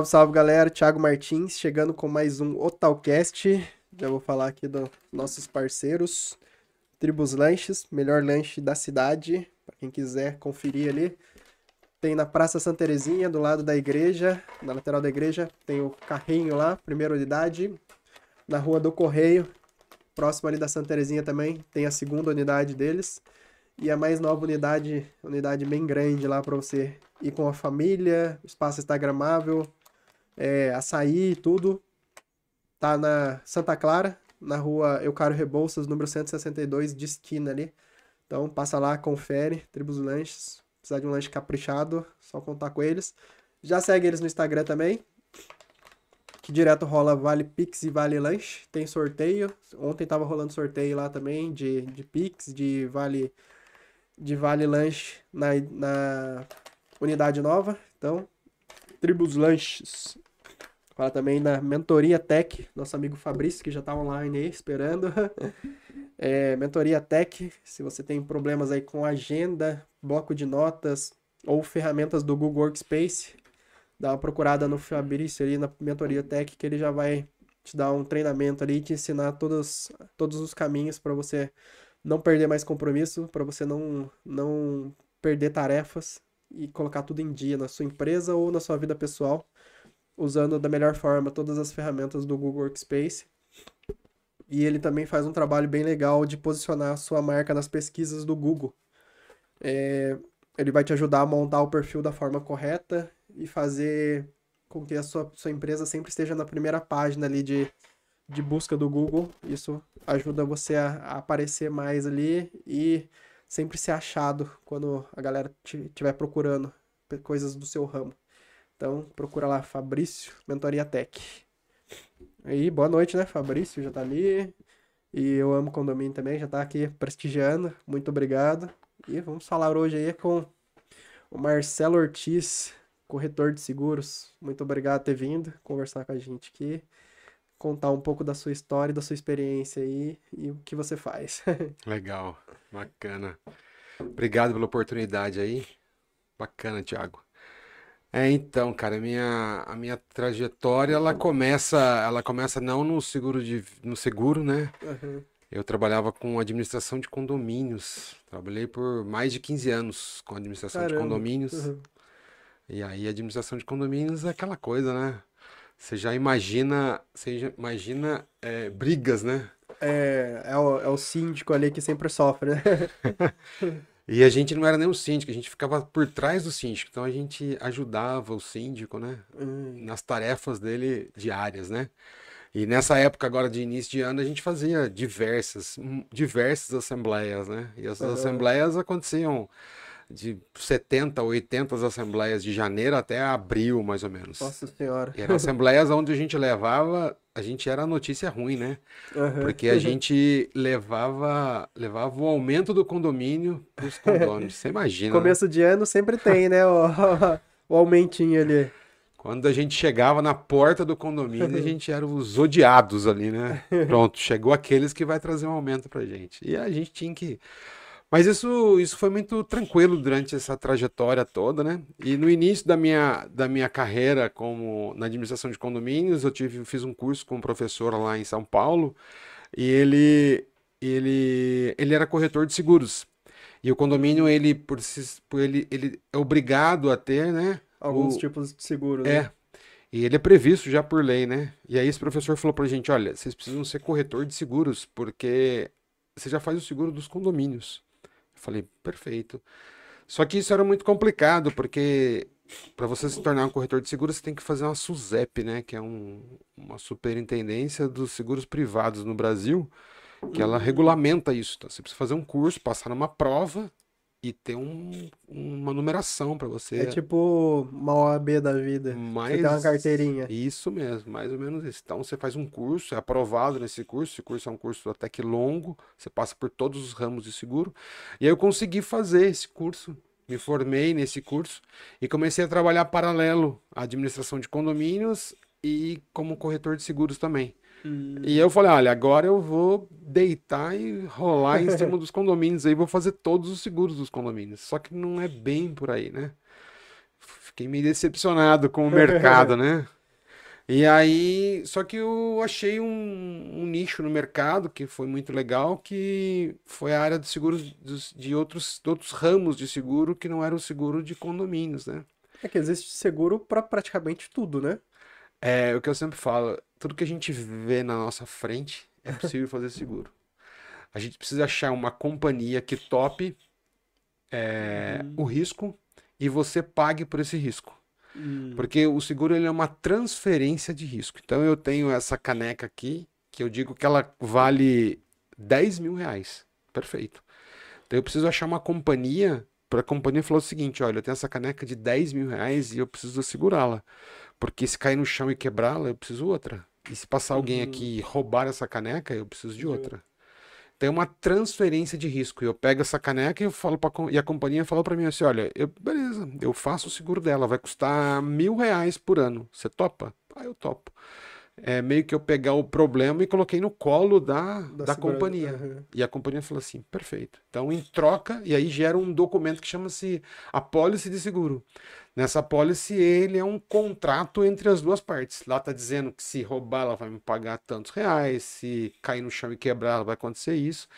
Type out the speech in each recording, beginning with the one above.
Salve, salve galera, Thiago Martins chegando com mais um Otalcast. Já vou falar aqui dos nossos parceiros. Tribus Lanches, melhor lanche da cidade, para quem quiser conferir ali. Tem na Praça Santa Terezinha, do lado da igreja, na lateral da igreja, tem o carrinho lá, primeira unidade. Na Rua do Correio, próximo ali da Santa Terezinha também, tem a segunda unidade deles. E a mais nova unidade, unidade bem grande lá para você ir com a família, espaço instagramável, é, açaí e tudo. Tá na Santa Clara, na rua Eucário Rebouças, número 162, de esquina ali. Então passa lá, confere, Tribos Lanches. Precisar de um lanche caprichado, só contar com eles. Já segue eles no Instagram também. Que direto rola Vale Pix e Vale Lanche. Tem sorteio. Ontem tava rolando sorteio lá também de, de Pix, de Vale de Vale Lanche na, na unidade nova. Então, Tribos Lanches. Falar também da Mentoria Tech, nosso amigo Fabrício, que já está online aí esperando. É, mentoria Tech, se você tem problemas aí com agenda, bloco de notas ou ferramentas do Google Workspace, dá uma procurada no Fabrício ali na Mentoria Tech, que ele já vai te dar um treinamento ali e te ensinar todos, todos os caminhos para você não perder mais compromisso, para você não, não perder tarefas e colocar tudo em dia na sua empresa ou na sua vida pessoal usando da melhor forma todas as ferramentas do Google Workspace. E ele também faz um trabalho bem legal de posicionar a sua marca nas pesquisas do Google. É, ele vai te ajudar a montar o perfil da forma correta e fazer com que a sua, sua empresa sempre esteja na primeira página ali de, de busca do Google. Isso ajuda você a, a aparecer mais ali e sempre ser achado quando a galera estiver procurando coisas do seu ramo. Então, procura lá, Fabrício, Mentoria Tech. Aí boa noite, né? Fabrício já tá ali. E eu amo condomínio também, já tá aqui prestigiando. Muito obrigado. E vamos falar hoje aí com o Marcelo Ortiz, corretor de seguros. Muito obrigado por ter vindo conversar com a gente aqui, contar um pouco da sua história, da sua experiência aí e o que você faz. Legal, bacana. Obrigado pela oportunidade aí. Bacana, Thiago. É, então, cara, a minha, a minha trajetória ela começa, ela começa não no seguro de, no seguro, né? Uhum. Eu trabalhava com administração de condomínios. Trabalhei por mais de 15 anos com administração Caramba. de condomínios. Uhum. E aí, administração de condomínios é aquela coisa, né? Você já imagina, você já imagina é, brigas, né? É, é o, é o síndico ali que sempre sofre, né? E a gente não era nem o síndico, a gente ficava por trás do síndico. Então a gente ajudava o síndico, né? Hum. Nas tarefas dele diárias, né? E nessa época agora de início de ano a gente fazia diversas, diversas assembleias, né? E essas uhum. assembleias aconteciam de 70, 80 assembleias de janeiro até abril, mais ou menos. Nossa senhora. E eram assembleias onde a gente levava, a gente era notícia ruim, né? Uhum. Porque a gente levava, levava o aumento do condomínio para os condôminos. Você imagina. Começo né? de ano sempre tem, né? O, o aumentinho ali. Quando a gente chegava na porta do condomínio, a gente era os odiados ali, né? Pronto, chegou aqueles que vai trazer um aumento pra gente. E a gente tinha que mas isso, isso foi muito tranquilo durante essa trajetória toda, né? E no início da minha, da minha carreira como na administração de condomínios, eu tive, fiz um curso com um professor lá em São Paulo e ele, ele, ele era corretor de seguros. E o condomínio, ele, por, ele, ele é obrigado a ter, né? Alguns o, tipos de seguro, é. né? É. E ele é previsto já por lei, né? E aí esse professor falou pra gente, olha, vocês precisam ser corretor de seguros, porque você já faz o seguro dos condomínios. Falei, perfeito. Só que isso era muito complicado, porque para você se tornar um corretor de seguros, você tem que fazer uma SUSEP, né? Que é um, uma superintendência dos seguros privados no Brasil, que ela regulamenta isso. Então, você precisa fazer um curso, passar numa prova e ter um, uma numeração para você. É tipo uma OAB da vida. Mais... Você tem uma carteirinha. Isso mesmo, mais ou menos isso. Então você faz um curso, é aprovado nesse curso. Esse curso é um curso até que longo, você passa por todos os ramos de seguro. E aí eu consegui fazer esse curso. Me formei nesse curso e comecei a trabalhar paralelo à administração de condomínios e como corretor de seguros também. Hum. E eu falei, olha, agora eu vou deitar e rolar em cima dos condomínios aí, vou fazer todos os seguros dos condomínios. Só que não é bem por aí, né? Fiquei meio decepcionado com o mercado, né? E aí, só que eu achei um, um, nicho no mercado que foi muito legal, que foi a área de seguros de, de, outros, de outros ramos de seguro que não era o seguro de condomínios, né? É que existe seguro para praticamente tudo, né? É, o que eu sempre falo, tudo que a gente vê na nossa frente é possível fazer seguro. A gente precisa achar uma companhia que tope é, hum. o risco e você pague por esse risco. Hum. Porque o seguro ele é uma transferência de risco. Então eu tenho essa caneca aqui, que eu digo que ela vale 10 mil reais. Perfeito. Então eu preciso achar uma companhia para a companhia falar o seguinte: olha, eu tenho essa caneca de 10 mil reais e eu preciso segurá-la. Porque se cair no chão e quebrá-la, eu preciso outra. E se passar alguém uhum. aqui e roubar essa caneca, eu preciso de uhum. outra. Tem uma transferência de risco. Eu pego essa caneca e eu falo para e a companhia falou para mim assim: olha, eu, beleza, eu faço o seguro dela, vai custar mil reais por ano. Você topa? Ah, eu topo é, meio que eu pegar o problema e coloquei no colo da, da, da companhia. Uhum. E a companhia falou assim: perfeito. Então, em troca, e aí gera um documento que chama-se apólice de seguro. Nessa apólice, ele é um contrato entre as duas partes. Lá tá dizendo que se roubar, ela vai me pagar tantos reais, se cair no chão e quebrar, vai acontecer isso.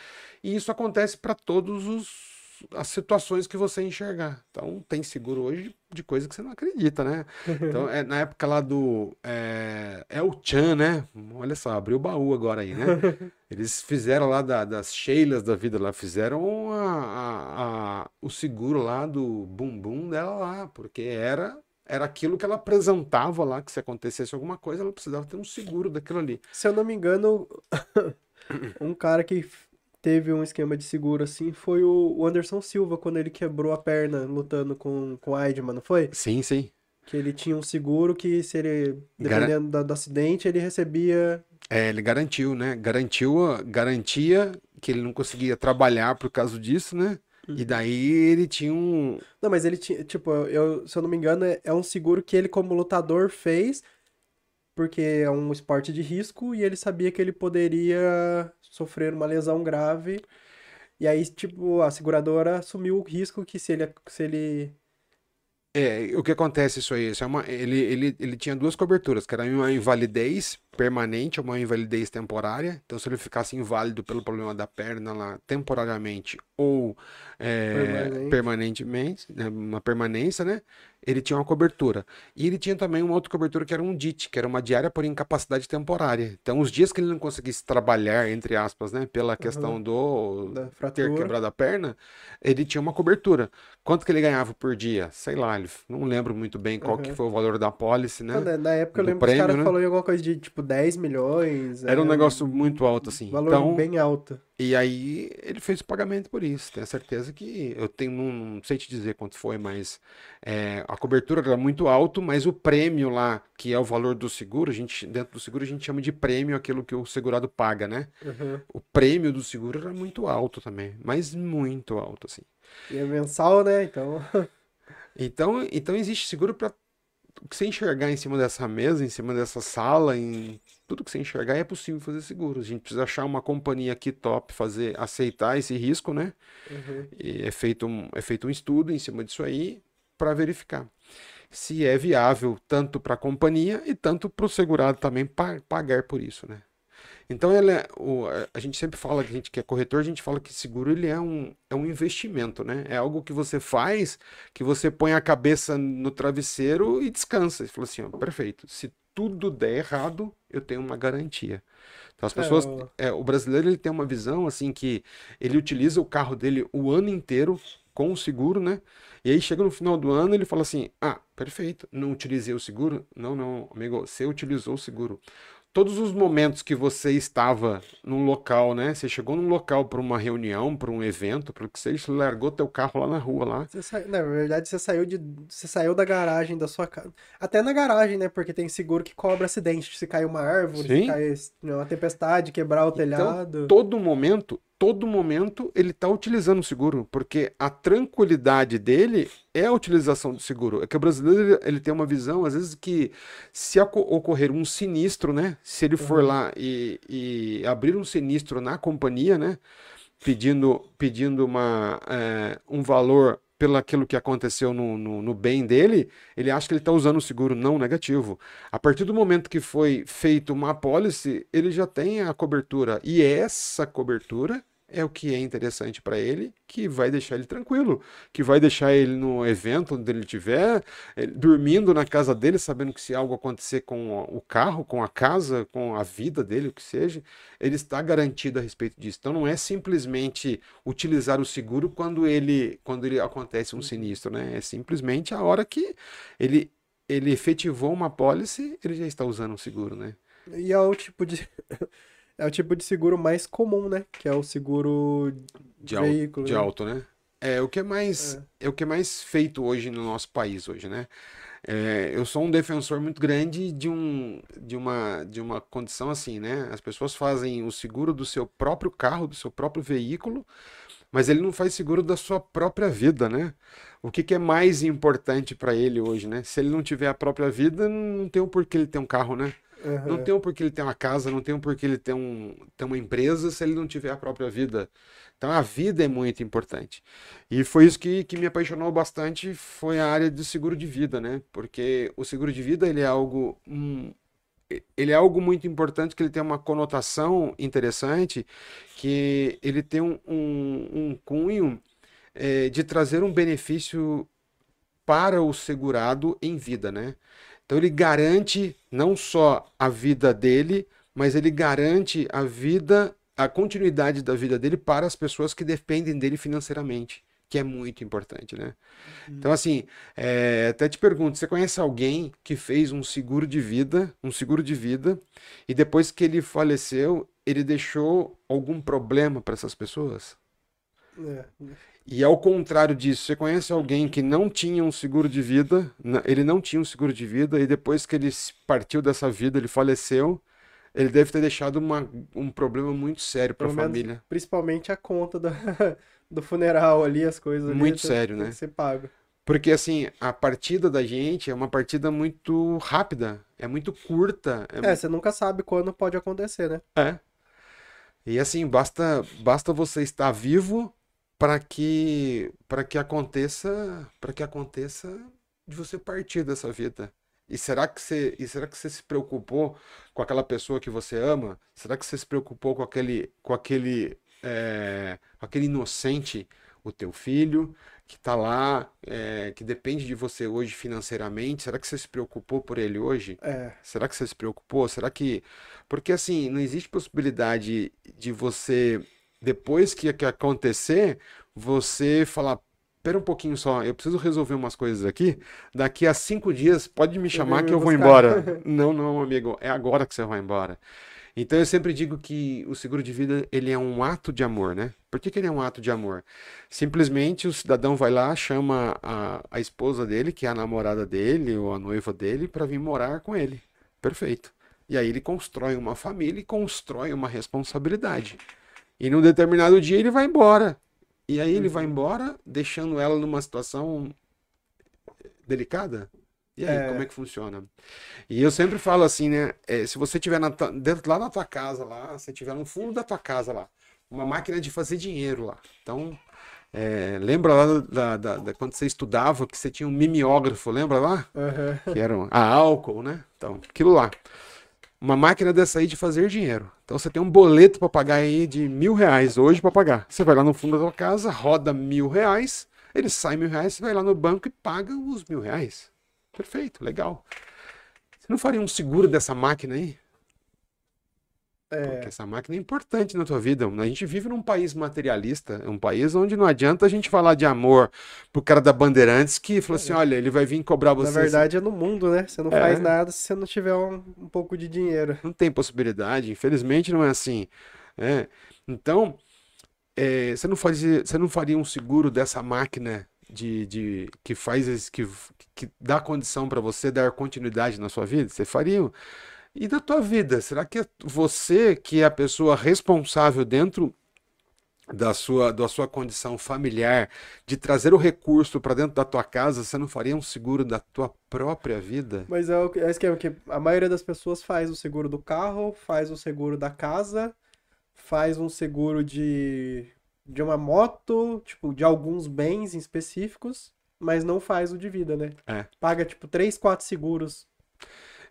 E isso acontece para todos os as situações que você enxergar. Então, tem seguro hoje de coisa que você não acredita, né? Então, é, na época lá do. É, é o Chan, né? Olha só, abriu o baú agora aí, né? Eles fizeram lá da, das Sheilas da vida lá, fizeram a, a, a, o seguro lá do bumbum dela lá, porque era era aquilo que ela apresentava lá, que se acontecesse alguma coisa, ela precisava ter um seguro daquilo ali. Se eu não me engano, um cara que teve um esquema de seguro assim foi o Anderson Silva, quando ele quebrou a perna lutando com, com o Aidman, não foi? Sim, sim. Que ele tinha um seguro que, se ele, dependendo Gar... do, do acidente, ele recebia. É, ele garantiu, né? Garantiu, garantia que ele não conseguia trabalhar por causa disso, né? Uhum. E daí ele tinha um. Não, mas ele tinha, tipo, eu, se eu não me engano, é, é um seguro que ele, como lutador, fez porque é um esporte de risco e ele sabia que ele poderia sofrer uma lesão grave. E aí, tipo, a seguradora assumiu o risco que se ele. Se ele... É, o que acontece isso aí? Isso é uma, ele, ele, ele tinha duas coberturas, que era uma invalidez permanente, é uma invalidez temporária. Então, se ele ficasse inválido pelo problema da perna lá temporariamente ou é, Permanente. permanentemente, né, uma permanência, né? Ele tinha uma cobertura. E ele tinha também uma outra cobertura que era um DIT, que era uma diária por incapacidade temporária. Então, os dias que ele não conseguisse trabalhar, entre aspas, né? Pela questão uhum. do ter quebrado a perna, ele tinha uma cobertura. Quanto que ele ganhava por dia? Sei lá, não lembro muito bem qual uhum. que foi o valor da pólice, né? Não, na época Do eu lembro prêmio, que os caras né? falaram alguma coisa de, tipo, 10 milhões. Era é um negócio muito alto, assim. Valor então, bem alto. E aí ele fez o pagamento por isso. Tenho certeza que eu tenho, não, não sei te dizer quanto foi, mas é, a cobertura era muito alto, mas o prêmio lá, que é o valor do seguro, a gente, dentro do seguro a gente chama de prêmio aquilo que o segurado paga, né? Uhum. O prêmio do seguro era muito alto também, mas muito alto, assim. E é mensal, né? Então. Então, então existe seguro para o que você enxergar em cima dessa mesa, em cima dessa sala, em tudo que você enxergar, é possível fazer seguro. A gente precisa achar uma companhia aqui top, fazer aceitar esse risco, né? Uhum. é feito, um, é feito um estudo em cima disso aí para verificar se é viável tanto para a companhia e tanto para o segurado também pagar por isso, né? Então ele é, o, a gente sempre fala que a gente que é corretor, a gente fala que seguro ele é um, é um investimento, né? É algo que você faz, que você põe a cabeça no travesseiro e descansa. e fala assim, ó, perfeito. Se tudo der errado, eu tenho uma garantia. Então as é, pessoas, é, o brasileiro ele tem uma visão assim que ele utiliza o carro dele o ano inteiro com o seguro, né? E aí chega no final do ano ele fala assim: Ah, perfeito, não utilizei o seguro? Não, não, amigo, você utilizou o seguro todos os momentos que você estava num local, né? Você chegou num local para uma reunião, para um evento, para o que seja, você largou teu carro lá na rua lá. Sa... na verdade, você saiu de, você saiu da garagem da sua casa, até na garagem, né? Porque tem seguro que cobra acidente, se cair uma árvore, Sim. se cair né, uma tempestade, quebrar o então, telhado. Todo momento todo momento ele está utilizando o seguro, porque a tranquilidade dele é a utilização do seguro. É que o brasileiro ele tem uma visão, às vezes, que se ocorrer um sinistro, né? Se ele for uhum. lá e, e, abrir um sinistro na companhia, né? Pedindo, pedindo uma, é, um valor pelo aquilo que aconteceu no, no, no, bem dele, ele acha que ele está usando o seguro não negativo. A partir do momento que foi feita uma apólice, ele já tem a cobertura. E essa cobertura é o que é interessante para ele, que vai deixar ele tranquilo, que vai deixar ele no evento onde ele estiver, eh, dormindo na casa dele, sabendo que se algo acontecer com o carro, com a casa, com a vida dele, o que seja, ele está garantido a respeito disso. Então não é simplesmente utilizar o seguro quando ele quando ele acontece um uhum. sinistro, né? É simplesmente a hora que ele ele efetivou uma policy, ele já está usando um seguro, né? E é o tipo de É o tipo de seguro mais comum, né? Que é o seguro de, de veículo. de né? alto, né? É o que é mais é. é. o que é mais feito hoje no nosso país hoje, né? É, eu sou um defensor muito grande de, um, de, uma, de uma condição assim, né? As pessoas fazem o seguro do seu próprio carro, do seu próprio veículo, mas ele não faz seguro da sua própria vida, né? O que, que é mais importante para ele hoje, né? Se ele não tiver a própria vida, não tem um porquê ele ter um carro, né? Uhum. Não tem um porquê ele ter uma casa, não tem um porquê ele ter, um, ter uma empresa se ele não tiver a própria vida. Então a vida é muito importante. E foi isso que, que me apaixonou bastante, foi a área do seguro de vida, né? Porque o seguro de vida, ele é algo... Hum, ele é algo muito importante, que ele tem uma conotação interessante, que ele tem um, um, um cunho é, de trazer um benefício para o segurado em vida, né? Então ele garante não só a vida dele, mas ele garante a vida, a continuidade da vida dele para as pessoas que dependem dele financeiramente, que é muito importante, né? Uhum. Então assim, é, até te pergunto, você conhece alguém que fez um seguro de vida, um seguro de vida, e depois que ele faleceu, ele deixou algum problema para essas pessoas? É. E ao contrário disso, você conhece alguém que não tinha um seguro de vida, ele não tinha um seguro de vida, e depois que ele partiu dessa vida, ele faleceu, ele deve ter deixado uma, um problema muito sério para a família. Principalmente a conta do, do funeral ali, as coisas. Ali, muito sério, né? Você paga. Porque, assim, a partida da gente é uma partida muito rápida, é muito curta. É, é você nunca sabe quando pode acontecer, né? É. E, assim, basta, basta você estar vivo para que para que aconteça para que aconteça de você partir dessa vida e será que você e será que você se preocupou com aquela pessoa que você ama será que você se preocupou com aquele com aquele é, aquele inocente o teu filho que está lá é, que depende de você hoje financeiramente será que você se preocupou por ele hoje é. será que você se preocupou será que porque assim não existe possibilidade de você depois que, que acontecer, você falar, pera um pouquinho só, eu preciso resolver umas coisas aqui. Daqui a cinco dias, pode me chamar eu que eu buscar. vou embora. não, não, amigo, é agora que você vai embora. Então eu sempre digo que o seguro de vida ele é um ato de amor, né? Por que, que ele é um ato de amor? Simplesmente o cidadão vai lá, chama a, a esposa dele, que é a namorada dele ou a noiva dele, para vir morar com ele. Perfeito. E aí ele constrói uma família e constrói uma responsabilidade. E num determinado dia ele vai embora. E aí ele vai uhum. embora, deixando ela numa situação eh, delicada. E aí, é. como é que funciona? E eu sempre falo assim, né? É, se você tiver na, dentro lá na tua casa, lá, se tiver no fundo da tua casa lá, uma máquina de fazer dinheiro lá. Então, é, lembra lá da, da, da, quando você estudava que você tinha um mimeógrafo, lembra lá? Uhum. Que era a álcool, né? Então, aquilo lá uma máquina dessa aí de fazer dinheiro. Então você tem um boleto para pagar aí de mil reais hoje para pagar. Você vai lá no fundo da sua casa, roda mil reais, ele sai mil reais, você vai lá no banco e paga os mil reais. Perfeito, legal. Você não faria um seguro dessa máquina aí? É. Porque essa máquina é importante na tua vida. A gente vive num país materialista, um país onde não adianta a gente falar de amor pro cara da Bandeirantes que falou assim: é. olha, ele vai vir cobrar você. Na verdade, assim. é no mundo, né? Você não é. faz nada se você não tiver um, um, pouco de dinheiro. Não tem possibilidade, infelizmente não é assim. É. Então, é, você, não você não faria um seguro dessa máquina de, de, que faz que, que dá condição para você dar continuidade na sua vida? Você faria e da tua vida? Será que é você que é a pessoa responsável dentro da sua, da sua condição familiar, de trazer o recurso para dentro da tua casa, você não faria um seguro da tua própria vida? Mas é o esquema é é que a maioria das pessoas faz o seguro do carro, faz o seguro da casa, faz um seguro de, de uma moto, tipo, de alguns bens específicos, mas não faz o de vida, né? É. Paga, tipo, três, quatro seguros.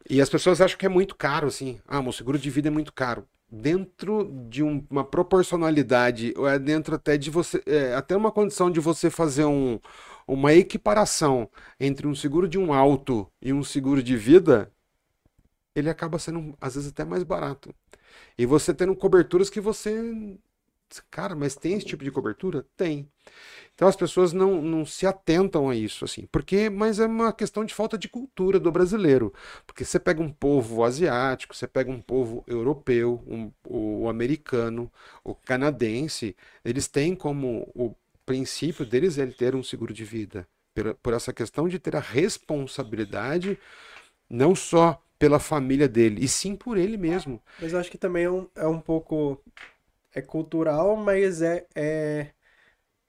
E as pessoas acham que é muito caro, assim. Ah, meu seguro de vida é muito caro. Dentro de um, uma proporcionalidade, ou é dentro até de você. É, até uma condição de você fazer um, uma equiparação entre um seguro de um alto e um seguro de vida, ele acaba sendo, às vezes, até mais barato. E você tendo coberturas que você Cara, mas tem esse tipo de cobertura? Tem. Então as pessoas não, não se atentam a isso, assim. Porque, mas é uma questão de falta de cultura do brasileiro. Porque você pega um povo asiático, você pega um povo europeu, um, o americano, o canadense, eles têm como o princípio deles é ele ter um seguro de vida. Por, por essa questão de ter a responsabilidade, não só pela família dele, e sim por ele mesmo. Mas eu acho que também é um, é um pouco é cultural, mas é, é,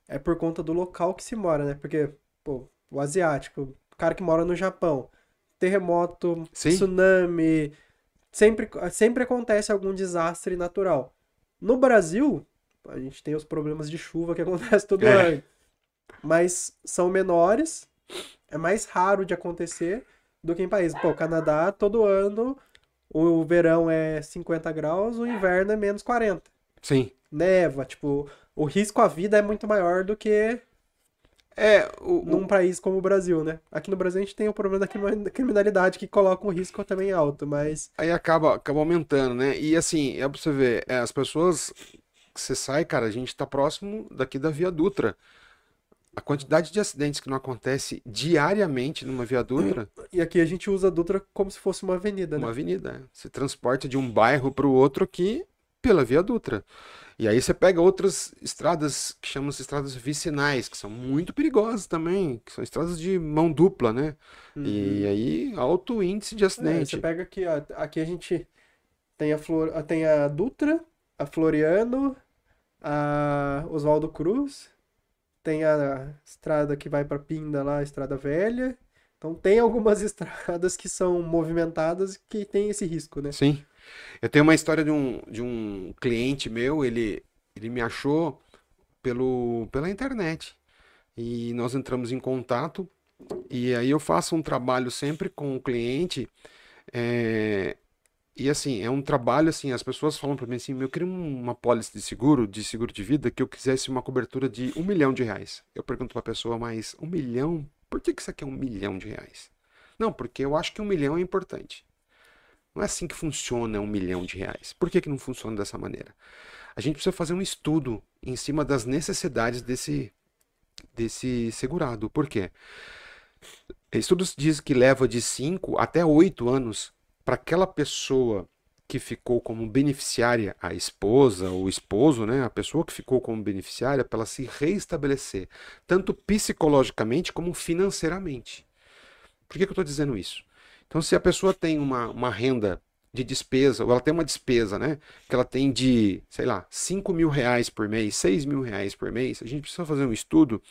é por conta do local que se mora, né? Porque, pô, o asiático, o cara que mora no Japão, terremoto, Sim. tsunami, sempre, sempre acontece algum desastre natural. No Brasil, a gente tem os problemas de chuva que acontece todo é. ano. Mas são menores, é mais raro de acontecer do que em países. Pô, Canadá, todo ano o verão é 50 graus, o inverno é menos 40. Sim. Neva, tipo, o risco à vida é muito maior do que é, o, num o... país como o Brasil, né? Aqui no Brasil a gente tem o problema da criminalidade que coloca um risco também alto, mas. Aí acaba, acaba aumentando, né? E assim, é pra você ver, é, as pessoas que você sai, cara, a gente tá próximo daqui da Via Dutra. A quantidade de acidentes que não acontece diariamente numa Via Dutra. E aqui a gente usa a Dutra como se fosse uma avenida, né? Uma avenida. É. Você transporta de um bairro para o outro que pela Via Dutra. E aí você pega outras estradas que chamam-se estradas vicinais, que são muito perigosas também, que são estradas de mão dupla, né? Uhum. E aí alto índice de é, acidente. É, você pega aqui, ó, aqui a gente tem a, Flor... tem a Dutra, a Floriano, a Oswaldo Cruz, tem a estrada que vai para Pinda lá, a Estrada Velha. Então tem algumas estradas que são movimentadas que tem esse risco, né? Sim. Eu tenho uma história de um, de um cliente meu, ele, ele me achou pelo, pela internet. E nós entramos em contato. E aí eu faço um trabalho sempre com o cliente. É, e assim, é um trabalho assim, as pessoas falam para mim assim, eu queria uma pólice de seguro, de seguro de vida, que eu quisesse uma cobertura de um milhão de reais. Eu pergunto para a pessoa, mas um milhão? Por que, que isso aqui é um milhão de reais? Não, porque eu acho que um milhão é importante. Não é assim que funciona um milhão de reais. Por que, que não funciona dessa maneira? A gente precisa fazer um estudo em cima das necessidades desse, desse segurado. Por quê? Estudos dizem que leva de 5 até 8 anos para aquela pessoa que ficou como beneficiária, a esposa ou esposo, né, a pessoa que ficou como beneficiária, para ela se reestabelecer, tanto psicologicamente como financeiramente. Por que, que eu estou dizendo isso? Então, se a pessoa tem uma, uma renda de despesa, ou ela tem uma despesa, né? Que ela tem de, sei lá, 5 mil reais por mês, 6 mil reais por mês, a gente precisa fazer um estudo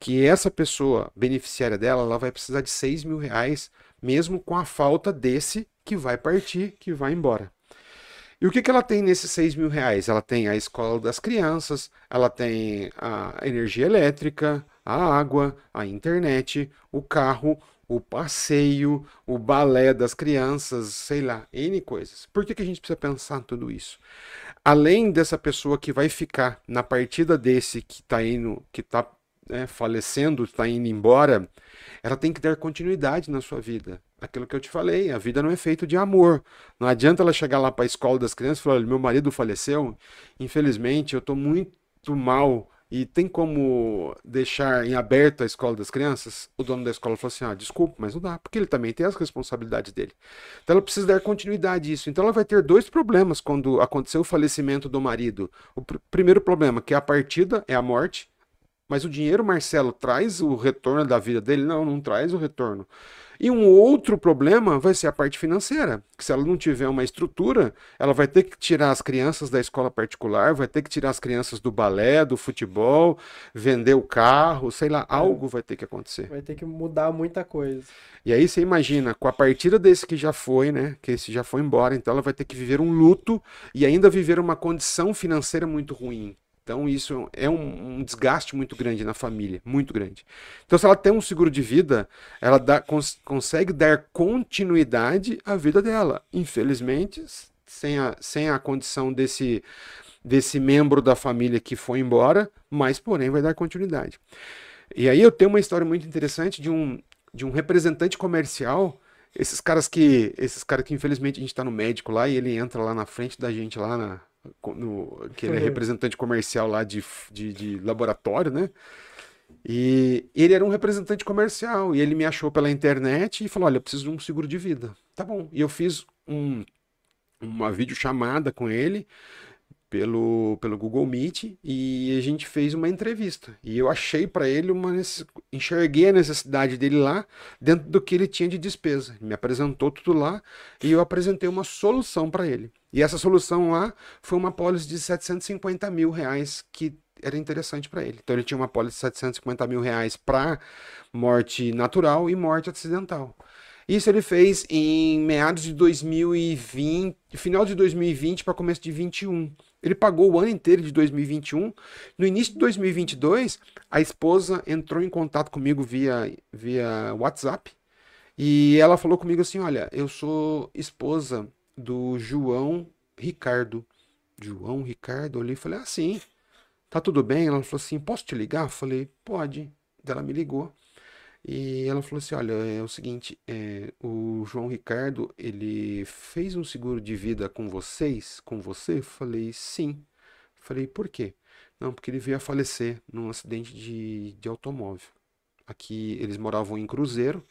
que essa pessoa beneficiária dela, ela vai precisar de 6 mil reais, mesmo com a falta desse que vai partir, que vai embora. E o que, que ela tem nesses 6 mil reais? Ela tem a escola das crianças, ela tem a energia elétrica, a água, a internet, o carro, o passeio, o balé das crianças, sei lá, N coisas. Por que, que a gente precisa pensar tudo isso? Além dessa pessoa que vai ficar na partida desse que está indo, que está né, falecendo, está indo embora, ela tem que dar continuidade na sua vida. Aquilo que eu te falei, a vida não é feita de amor. Não adianta ela chegar lá para a escola das crianças e falar: meu marido faleceu, infelizmente eu estou muito mal e tem como deixar em aberto a escola das crianças? O dono da escola falou assim: ah, desculpa, mas não dá, porque ele também tem as responsabilidades dele. Então ela precisa dar continuidade a isso. Então ela vai ter dois problemas quando acontecer o falecimento do marido. O pr primeiro problema, que é a partida, é a morte. Mas o dinheiro, Marcelo, traz o retorno da vida dele? Não, não traz o retorno. E um outro problema vai ser a parte financeira, que se ela não tiver uma estrutura, ela vai ter que tirar as crianças da escola particular, vai ter que tirar as crianças do balé, do futebol, vender o carro, sei lá, é. algo vai ter que acontecer. Vai ter que mudar muita coisa. E aí você imagina, com a partida desse que já foi, né, que esse já foi embora, então ela vai ter que viver um luto e ainda viver uma condição financeira muito ruim. Então isso é um, um, desgaste muito grande na família, muito grande. Então se ela tem um seguro de vida, ela dá, cons consegue dar continuidade à vida dela. Infelizmente, sem a, sem a condição desse, desse membro da família que foi embora, mas porém vai dar continuidade. E aí eu tenho uma história muito interessante de um, de um representante comercial esses caras que esses caras que infelizmente a gente está no médico lá e ele entra lá na frente da gente lá na, no, que ele é uhum. representante comercial lá de, de, de laboratório, né? E ele era um representante comercial e ele me achou pela internet e falou: Olha, eu preciso de um seguro de vida. Tá bom. E eu fiz um, uma videochamada com ele pelo, pelo Google Meet e a gente fez uma entrevista. E eu achei para ele uma enxerguei a necessidade dele lá dentro do que ele tinha de despesa. Ele me apresentou tudo lá e eu apresentei uma solução para ele. E essa solução lá foi uma polícia de 750 mil reais que era interessante para ele. Então ele tinha uma pólice de 750 mil reais para morte natural e morte acidental. Isso ele fez em meados de 2020, final de 2020 para começo de 2021. Ele pagou o ano inteiro de 2021. No início de 2022, a esposa entrou em contato comigo via, via WhatsApp e ela falou comigo assim: Olha, eu sou esposa do João Ricardo. João Ricardo, eu olhei e falei: Ah, sim, tá tudo bem? Ela falou assim: Posso te ligar? Eu falei: Pode. Ela me ligou. E ela falou assim: olha, é o seguinte, é, o João Ricardo, ele fez um seguro de vida com vocês, com você? Eu falei, sim. Eu falei, por quê? Não, porque ele veio a falecer num acidente de, de automóvel. Aqui eles moravam em Cruzeiro,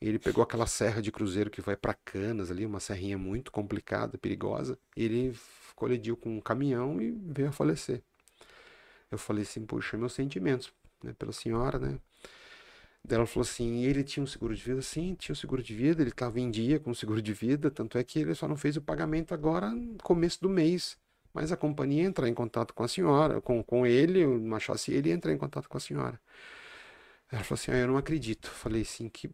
ele pegou aquela serra de Cruzeiro que vai para Canas ali, uma serrinha muito complicada, perigosa. Ele colidiu com um caminhão e veio a falecer. Eu falei assim, puxa, meus sentimentos né, pela senhora, né? Ela falou assim: ele tinha um seguro de vida? Sim, tinha um seguro de vida, ele estava em dia com o seguro de vida, tanto é que ele só não fez o pagamento agora no começo do mês. Mas a companhia entrar em contato com a senhora, com, com ele, uma chassi, ele entrar em contato com a senhora. Ela falou assim: ah, eu não acredito. Falei assim: que,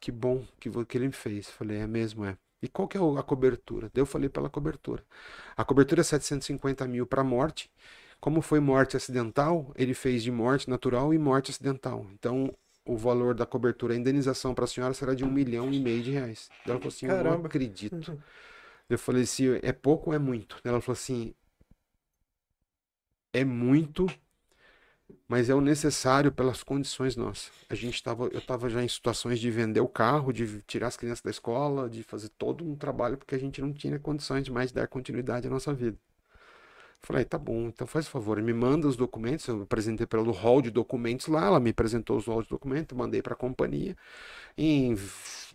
que bom que, que ele me fez. Falei: é mesmo, é. E qual que é a cobertura? Eu falei pela cobertura. A cobertura é 750 mil para morte. Como foi morte acidental, ele fez de morte natural e morte acidental. Então, o valor da cobertura, a indenização para a senhora será de um milhão e meio de reais. Ela falou assim, Caramba. eu não acredito. Eu falei assim, é pouco ou é muito? Ela falou assim, é muito, mas é o necessário pelas condições nossas. A gente tava, eu estava já em situações de vender o carro, de tirar as crianças da escola, de fazer todo um trabalho, porque a gente não tinha condições de mais dar continuidade à nossa vida. Falei, tá bom, então faz o favor, me manda os documentos. Eu apresentei pelo hall de documentos lá, ela me apresentou os hall de documentos, mandei para a companhia. Em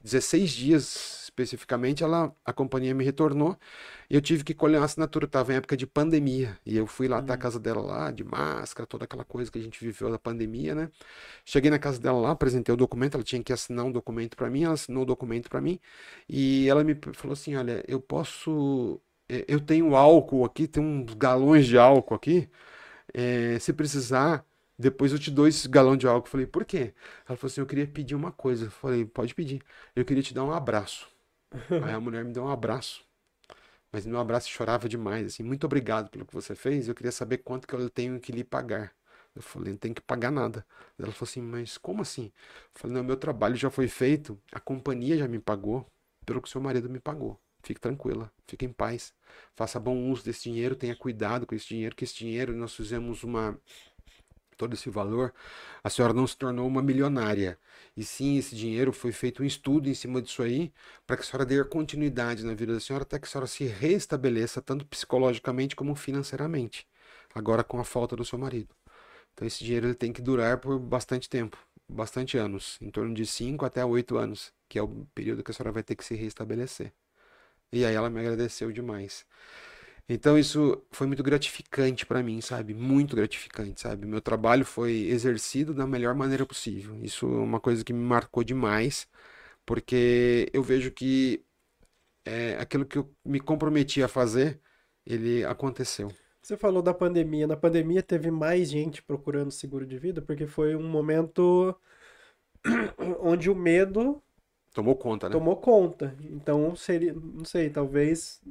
16 dias especificamente, ela, a companhia me retornou e eu tive que colher uma assinatura. Estava em época de pandemia e eu fui lá uhum. até a hum. casa dela lá, de máscara, toda aquela coisa que a gente viveu da pandemia, né? Cheguei na casa dela lá, apresentei o documento, ela tinha que assinar um documento para mim, ela assinou o documento para mim e ela me falou assim: Olha, eu posso é, eu tenho álcool aqui, tem uns galões de álcool aqui. É, se precisar, depois eu te dou esse galão de álcool. Eu falei, por quê? Ela falou assim: eu queria pedir uma coisa. Eu falei, pode pedir. Eu queria te dar um abraço. Aí a mulher me deu um abraço. Mas meu abraço chorava demais, assim, muito obrigado pelo que você fez, eu queria saber quanto que eu tenho que lhe pagar. Eu falei, não tem que pagar nada. Ela falou assim, mas como assim? Eu falei, não, meu trabalho já foi feito, a companhia já me pagou pelo que seu marido me pagou. Fique tranquila, fique em paz. Faça bom uso desse dinheiro, tenha cuidado com esse dinheiro, que esse dinheiro nós fizemos uma todo esse valor, a senhora não se tornou uma milionária. E sim, esse dinheiro foi feito um estudo em cima disso aí, para que a senhora dê continuidade na vida da senhora até que a senhora se restabeleça tanto psicologicamente como financeiramente. Agora com a falta do seu marido. Então esse dinheiro ele tem que durar por bastante tempo, bastante anos, em torno de 5 até 8 anos, que é o período que a senhora vai ter que se restabelecer. E aí ela me agradeceu demais. Então isso foi muito gratificante para mim, sabe? Muito gratificante, sabe? Meu trabalho foi exercido da melhor maneira possível. Isso é uma coisa que me marcou demais, porque eu vejo que é, aquilo que eu me comprometi a fazer, ele aconteceu. Você falou da pandemia. Na pandemia teve mais gente procurando seguro de vida, porque foi um momento onde o medo Tomou conta, né? Tomou conta. Então seria, não sei, talvez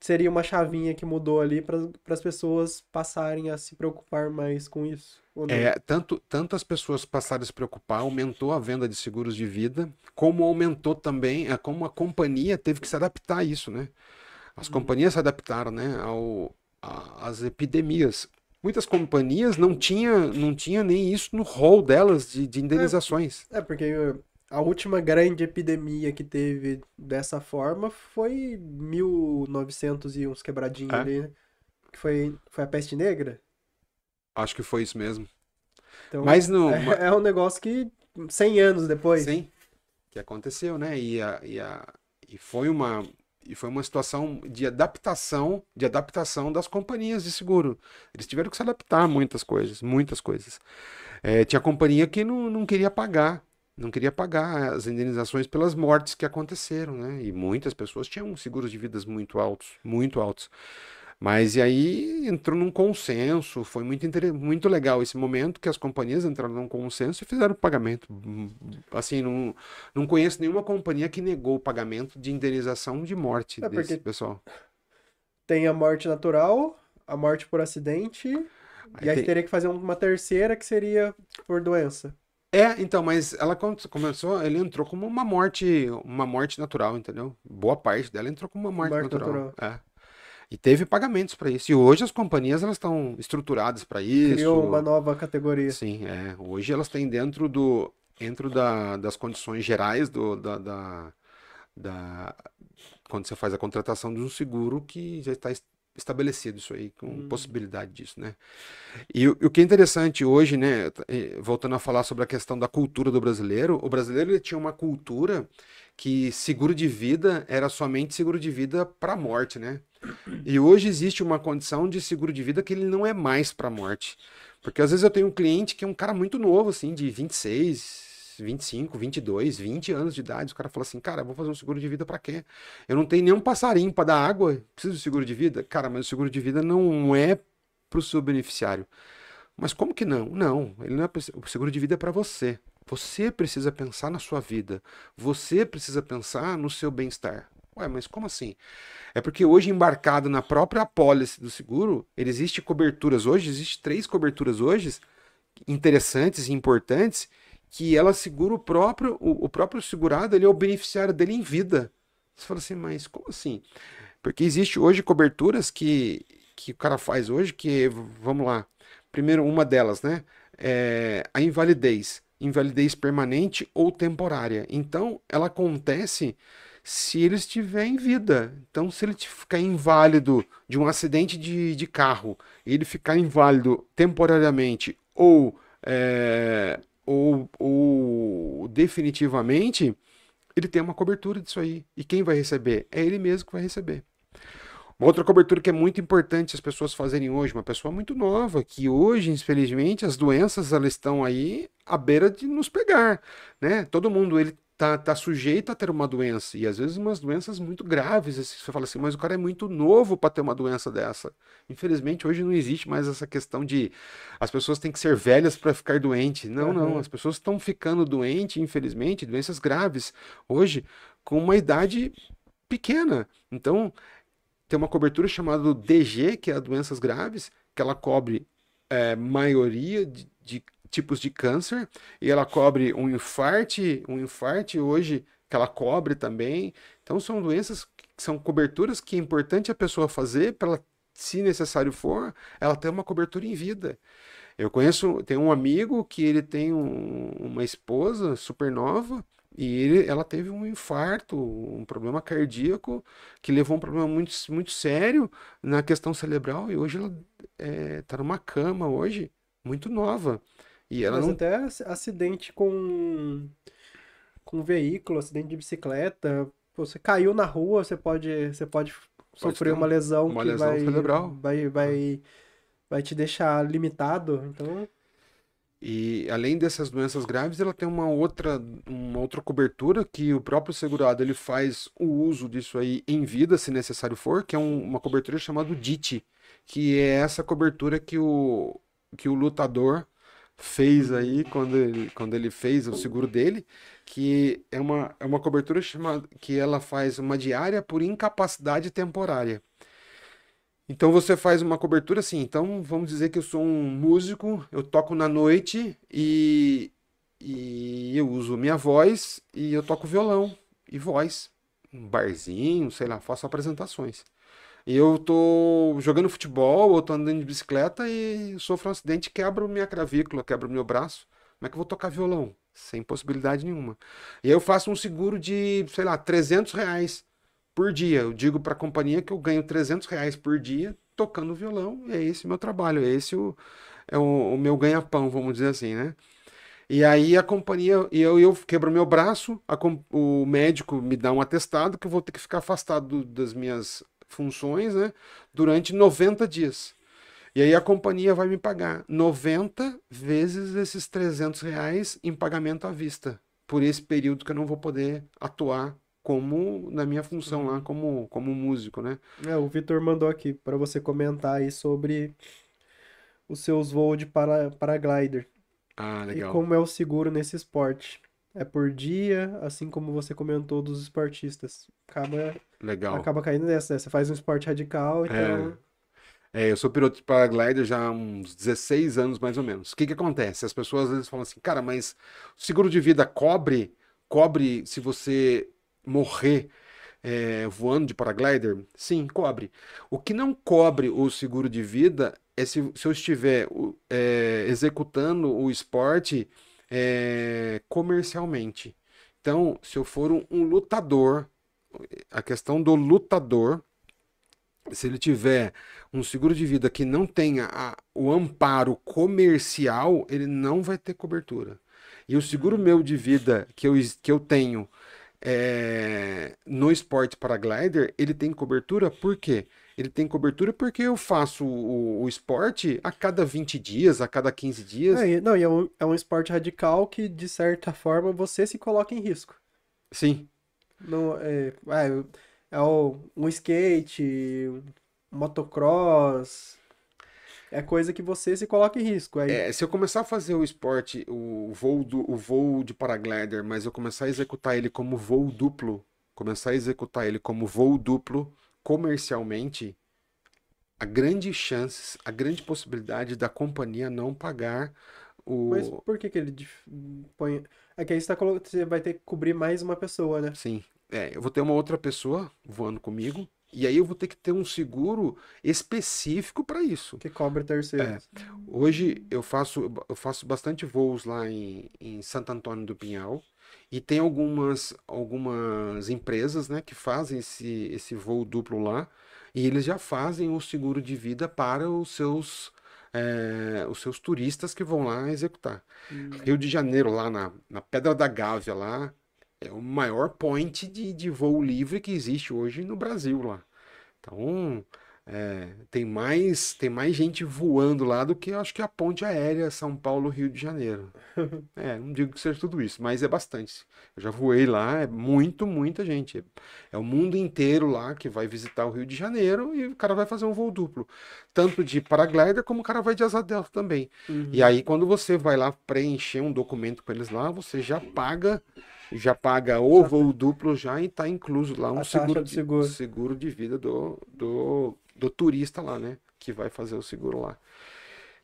seria uma chavinha que mudou ali para as pessoas passarem a se preocupar mais com isso. É, tanto, tanto as pessoas passaram a se preocupar, aumentou a venda de seguros de vida, como aumentou também, é, como a companhia teve que se adaptar a isso, né? As uhum. companhias se adaptaram, né, ao, a, às epidemias. Muitas companhias não tinha, não tinha nem isso no rol delas de, de é, indenizações. É, é porque eh, a última grande epidemia que teve dessa forma foi 1900 e uns quebradinhos é? ali, né? Que foi, foi a peste negra? Acho que foi isso mesmo. Então, Mas não É, é, um negócio que 100 anos depois. Sim, que aconteceu, né? E, a, e, a, e foi uma, e foi uma situação de adaptação, de adaptação das companhias de seguro. Eles tiveram que se adaptar a muitas coisas, muitas coisas. É, tinha companhia que não, não queria pagar não queria pagar as indenizações pelas mortes que aconteceram, né? E muitas pessoas tinham seguros de vidas muito altos, muito altos. Mas e aí entrou num consenso, foi muito, muito legal esse momento que as companhias entraram num consenso e fizeram o pagamento. Assim, não, não conheço nenhuma companhia que negou o pagamento de indenização de morte é desse pessoal. Tem a morte natural, a morte por acidente, aí e aí tem... teria que fazer uma terceira que seria por doença. É, então, mas ela começou, ele entrou como uma morte, uma morte natural, entendeu? Boa parte dela entrou como uma morte, morte natural. natural. É. E teve pagamentos para isso. E hoje as companhias elas estão estruturadas para isso. Criou uma nova categoria. Sim, é. Hoje elas têm dentro do dentro da, das condições gerais do da, da, da, quando você faz a contratação de um seguro que já está estabelecido isso aí, com hum. possibilidade disso, né? E, e o que é interessante hoje, né, voltando a falar sobre a questão da cultura do brasileiro, o brasileiro ele tinha uma cultura que seguro de vida era somente seguro de vida para morte, né? E hoje existe uma condição de seguro de vida que ele não é mais para morte. Porque às vezes eu tenho um cliente que é um cara muito novo, assim, de 26, 25, 22, 20 anos de idade, o cara fala assim: "Cara, vou fazer um seguro de vida para quê? Eu não tenho nenhum passarinho para dar água, preciso de seguro de vida?". Cara, mas o seguro de vida não é para o seu beneficiário. Mas como que não? Não, ele não é o seguro de vida é para você. Você precisa pensar na sua vida. Você precisa pensar no seu bem-estar. Ué, mas como assim? É porque hoje embarcado na própria apólice do seguro, existe coberturas hoje, existe três coberturas hoje interessantes e importantes que ela segura o próprio, o, o próprio segurado, ele é o beneficiário dele em vida. Você fala assim, mas como assim? Porque existe hoje coberturas que, que o cara faz hoje, que, vamos lá, primeiro uma delas, né? É a invalidez. Invalidez permanente ou temporária. Então, ela acontece se ele estiver em vida. Então, se ele ficar inválido de um acidente de, de carro, ele ficar inválido temporariamente ou é, ou, ou definitivamente, ele tem uma cobertura disso aí. E quem vai receber? É ele mesmo que vai receber. Uma outra cobertura que é muito importante as pessoas fazerem hoje, uma pessoa muito nova, que hoje, infelizmente, as doenças elas estão aí à beira de nos pegar, né? Todo mundo ele tá, tá sujeito a ter uma doença, e às vezes umas doenças muito graves. Assim, você fala assim, mas o cara é muito novo para ter uma doença dessa. Infelizmente, hoje não existe mais essa questão de as pessoas têm que ser velhas para ficar doente. Não, uhum. não. As pessoas estão ficando doentes, infelizmente, doenças graves, hoje, com uma idade pequena. Então, tem uma cobertura chamada DG, que é a doenças graves, que ela cobre é, maioria de, de tipos de câncer e ela cobre um infarte, um infarte hoje que ela cobre também. Então são doenças que são coberturas que é importante a pessoa fazer para ela, se necessário for, ela ter uma cobertura em vida. Eu conheço, tem um amigo que ele tem um, uma esposa super nova e ele, ela teve um infarto, um problema cardíaco que levou um problema muito, muito sério na questão cerebral e hoje ela está é, tá numa cama hoje muito nova. E ela Mas não... até acidente com com um veículo, acidente de bicicleta, você caiu na rua, você pode você pode, pode sofrer uma lesão uma que lesão vai, cerebral. vai vai tá. vai te deixar limitado, então e além dessas doenças graves, ela tem uma outra, uma outra cobertura que o próprio segurado ele faz o uso disso aí em vida, se necessário for, que é um, uma cobertura chamada DIT, que é essa cobertura que o, que o lutador fez aí quando ele, quando ele fez o seguro dele, que é uma, é uma cobertura chamada que ela faz uma diária por incapacidade temporária. Então você faz uma cobertura assim, então vamos dizer que eu sou um músico, eu toco na noite e, e eu uso minha voz e eu toco violão e voz, um barzinho, sei lá, faço apresentações. Eu tô jogando futebol, ou tô andando de bicicleta e sofro um acidente, quebro minha cravícula, quebro meu braço. Como é que eu vou tocar violão? Sem possibilidade nenhuma. E aí eu faço um seguro de, sei lá, 300 reais por dia. Eu digo para a companhia que eu ganho 300 reais por dia tocando violão, e é esse o meu trabalho, é esse o, é o, o meu ganha-pão, vamos dizer assim, né? E aí a companhia, eu, eu quebro meu braço, a, o médico me dá um atestado que eu vou ter que ficar afastado do, das minhas funções, né? Durante 90 dias. E aí a companhia vai me pagar 90 vezes esses 300 reais em pagamento à vista, por esse período que eu não vou poder atuar como na minha função lá uhum. como, como músico, né? É, o Vitor mandou aqui para você comentar aí sobre os seus voos de para, paraglider. Ah, legal. E como é o seguro nesse esporte é por dia, assim como você comentou dos esportistas. Acaba, Legal. acaba caindo nessa, né? Você faz um esporte radical, é. então. É. é eu sou piloto de paraglider já há uns 16 anos, mais ou menos. O que, que acontece? As pessoas às vezes falam assim, cara, mas o seguro de vida cobre, cobre se você morrer é, voando de paraglider? Sim, cobre. O que não cobre o seguro de vida é se, se eu estiver é, executando o esporte é, comercialmente. Então, se eu for um, um lutador, a questão do lutador, se ele tiver um seguro de vida que não tenha a, o amparo comercial, ele não vai ter cobertura. E o seguro meu de vida que eu, que eu tenho é, no esporte paraglider, ele tem cobertura por quê? Porque ele tem cobertura porque eu faço o, o, esporte a cada 20 dias, a cada 15 dias. É, não, e é um, é um esporte radical que, de certa forma, você se coloca em risco. Sim. Não, é, é, é um skate, um motocross. É coisa que você se coloca em risco. Aí... É, se eu começar a fazer o esporte, o voo, do, o voo de paraglider, mas eu começar a executar ele como voo duplo, começar a executar ele como voo duplo, comercialmente, a grande chance, a grande possibilidade da companhia não pagar o. Mas por que, que ele põe. É que aí você, tá você vai ter que cobrir mais uma pessoa, né? Sim. É, eu vou ter uma outra pessoa voando comigo. E aí eu vou ter que ter um seguro específico para isso. Que cobre terceiros. É. Hoje eu faço, eu faço bastante voos lá em, em Santo Antônio do Pinhal. E tem algumas, algumas empresas né, que fazem esse, esse voo duplo lá e eles já fazem o seguro de vida para os seus, é, os seus turistas que vão lá executar. Hum. Rio de Janeiro, lá na, na Pedra da Gávea, lá, é o maior point de, de voo livre que existe hoje no Brasil lá. Então, é, tem mais tem mais gente voando lá do que eu acho que a ponte aérea São Paulo Rio de Janeiro. É, não digo que seja tudo isso, mas é bastante. Eu já voei lá, é muito muita gente. É o mundo inteiro lá que vai visitar o Rio de Janeiro e o cara vai fazer um voo duplo, tanto de paraglider como o cara vai de asa delta também. Uhum. E aí quando você vai lá preencher um documento com eles lá, você já paga já paga o voo duplo já e está incluso lá um seguro de, seguro. seguro de vida do, do do turista lá, né? Que vai fazer o seguro lá.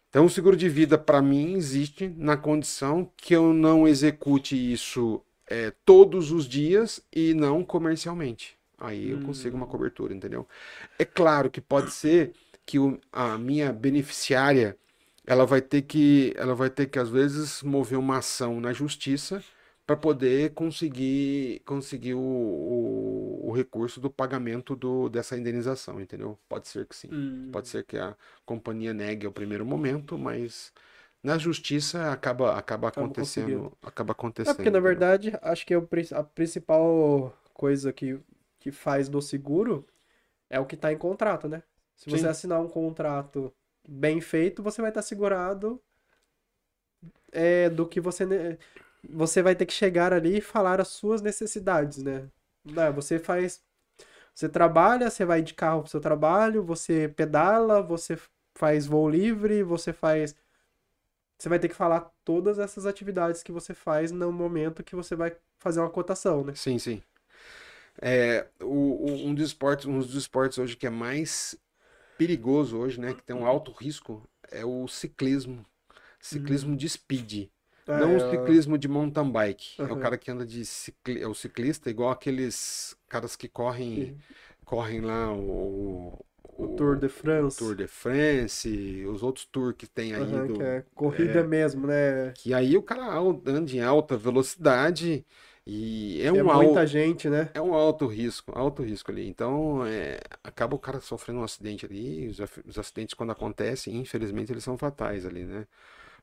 Então, o seguro de vida, para mim, existe na condição que eu não execute isso é, todos os dias e não comercialmente. Aí eu hum. consigo uma hum. cobertura, entendeu? É claro que pode ser que o, a minha beneficiária ela vai ter que ela vai ter que às vezes mover uma ação na justiça para poder conseguir conseguir o, o o recurso do pagamento do, dessa indenização, entendeu? Pode ser que sim. Hum. Pode ser que a companhia negue ao primeiro momento, mas na justiça acaba, acaba acontecendo. Acaba acontecendo. É porque, na verdade, acho que é a principal coisa que, que faz do seguro é o que está em contrato, né? Se você assinar um contrato bem feito, você vai estar tá segurado é, do que você. Você vai ter que chegar ali e falar as suas necessidades, né? Né, você faz. Você trabalha, você vai de carro pro seu trabalho, você pedala, você faz voo livre, você faz. Você vai ter que falar todas essas atividades que você faz no momento que você vai fazer uma cotação, né? Sim, sim. É, o, o, um, dos esportes, um dos esportes hoje que é mais perigoso hoje, né? Que tem um alto risco, é o ciclismo. Ciclismo uhum. de speed. É, não o é. ciclismo de mountain bike. Uhum. É o cara que anda de é o ciclista, igual aqueles caras que correm, correm lá o, o, o, Tour de France. O Tour de France, os outros tours que tem aí. Uhum, do, que é corrida é, mesmo, né? Que aí o cara anda em alta velocidade e é, é um alto, gente, né? É um alto risco, alto risco ali. Então, é, acaba o cara sofrendo um acidente ali. Os, os acidentes, quando acontecem, infelizmente, eles são fatais ali, né?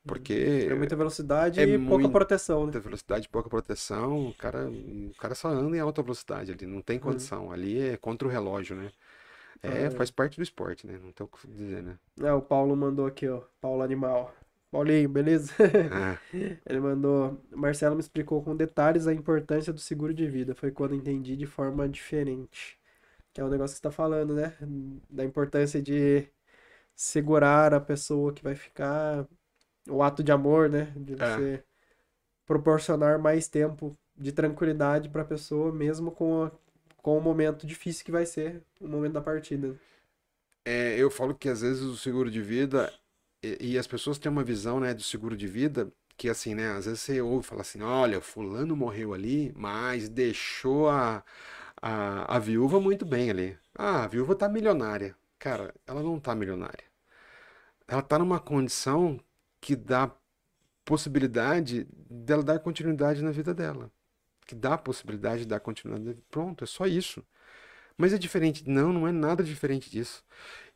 Porque. É muita velocidade é e pouca muita proteção, né? Muita velocidade, pouca proteção. O cara, o cara só anda em alta velocidade ali, não tem uhum. condição. Uhum. Ali é contra o relógio, né? É, ah, é, faz parte do esporte, né? Não tem o que dizer, né? É, o Paulo mandou aqui, ó. Paulo Animal. Paulinho, beleza? Ah. Ele mandou. Marcelo me explicou com detalhes a importância do seguro de vida. Foi quando entendi de forma diferente. Que é o negócio que você está falando, né? Da importância de segurar a pessoa que vai ficar o ato de amor, né? De é. você é. proporcionar mais tempo de tranquilidade para a pessoa, mesmo com, a, com o momento difícil que vai ser o momento da partida. É, eu falo que às vezes o seguro de vida e, e as pessoas têm uma visão, né, do seguro de vida que assim, né, às vezes você ouve falar assim, olha, fulano morreu ali, mas deixou a, a, a viúva muito bem ali. Ah, a viúva tá milionária. Cara, ela não tá milionária. Ela tá numa condição que dá possibilidade dela dar continuidade na vida dela. Que dá possibilidade de dar continuidade. Pronto, é só isso. Mas é diferente. Não, não é nada diferente disso.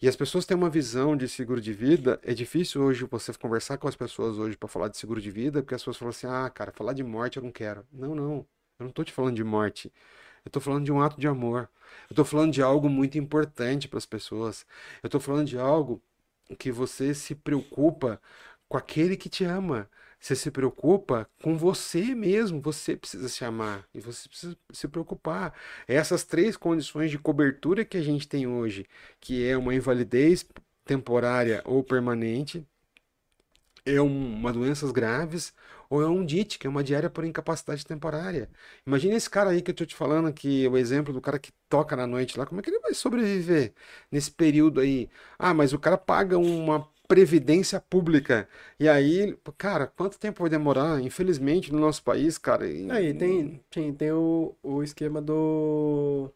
E as pessoas têm uma visão de seguro de vida. É difícil hoje você conversar com as pessoas hoje para falar de seguro de vida, porque as pessoas falam assim: ah, cara, falar de morte eu não quero. Não, não. Eu não estou te falando de morte. Eu estou falando de um ato de amor. Eu estou falando de algo muito importante para as pessoas. Eu estou falando de algo que você se preocupa com aquele que te ama. Você se preocupa com você mesmo. Você precisa se amar e você precisa se preocupar. É essas três condições de cobertura que a gente tem hoje, que é uma invalidez temporária ou permanente, é uma doenças graves ou é um DIT, que é uma diária por incapacidade temporária. Imagina esse cara aí que eu tô te falando, que é o exemplo do cara que toca na noite lá, como é que ele vai sobreviver nesse período aí? Ah, mas o cara paga uma previdência pública. E aí, cara, quanto tempo vai demorar? Infelizmente, no nosso país, cara. E... Aí tem, tem, tem o, o esquema do.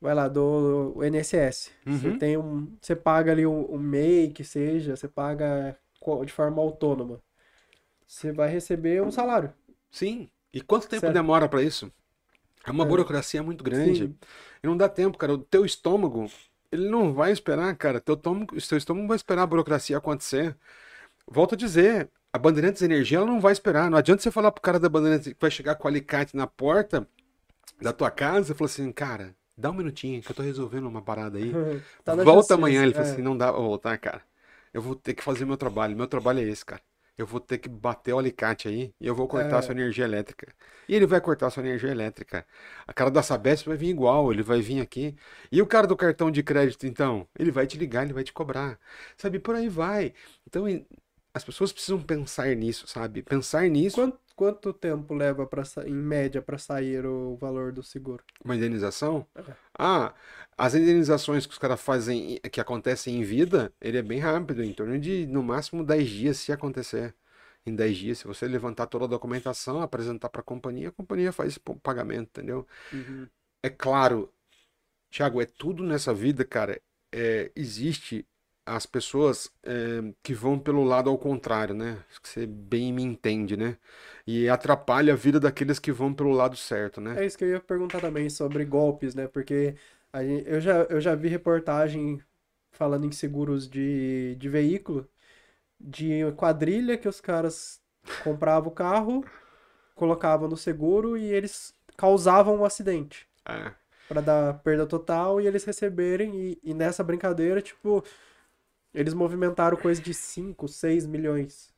Vai lá, do, do nss Uhum. Você tem um. Você paga ali um, um MEI, que seja, você paga de forma autônoma. Você vai receber um salário. Sim. E quanto tempo certo. demora para isso? É uma é. burocracia muito grande. Sim. E não dá tempo, cara. O teu estômago ele não vai esperar, cara. Teu estômago, seu estômago vai esperar a burocracia acontecer. Volto a dizer, a Bandeirantes Energia ela não vai esperar. Não adianta você falar pro cara da Bandeirantes que vai chegar com alicate na porta da tua casa e falar assim, cara, dá um minutinho que eu tô resolvendo uma parada aí. tá Volta justiça, amanhã. Ele é. falou assim, não dá pra voltar, cara. Eu vou ter que fazer meu trabalho. Meu trabalho é esse, cara eu vou ter que bater o alicate aí e eu vou cortar é. sua energia elétrica. E ele vai cortar sua energia elétrica. A cara da Sabesp vai vir igual, ele vai vir aqui. E o cara do cartão de crédito, então? Ele vai te ligar, ele vai te cobrar. Sabe, por aí vai. Então, as pessoas precisam pensar nisso, sabe? Pensar nisso. Quanto quanto tempo leva para em média para sair o valor do seguro? Uma indenização? É. Ah, as indenizações que os caras fazem, que acontecem em vida, ele é bem rápido, em torno de no máximo 10 dias se acontecer. Em 10 dias, se você levantar toda a documentação, apresentar para a companhia, a companhia faz o pagamento, entendeu? Uhum. É claro, Tiago, é tudo nessa vida, cara. É, existe as pessoas é, que vão pelo lado ao contrário, né? Acho que você bem me entende, né? E atrapalha a vida daqueles que vão pelo lado certo, né? É isso que eu ia perguntar também sobre golpes, né? Porque gente, eu, já, eu já vi reportagem falando em seguros de, de veículo, de quadrilha que os caras compravam o carro, colocavam no seguro e eles causavam o um acidente. É. Pra dar perda total e eles receberem, e, e nessa brincadeira, tipo, eles movimentaram coisa de 5, 6 milhões.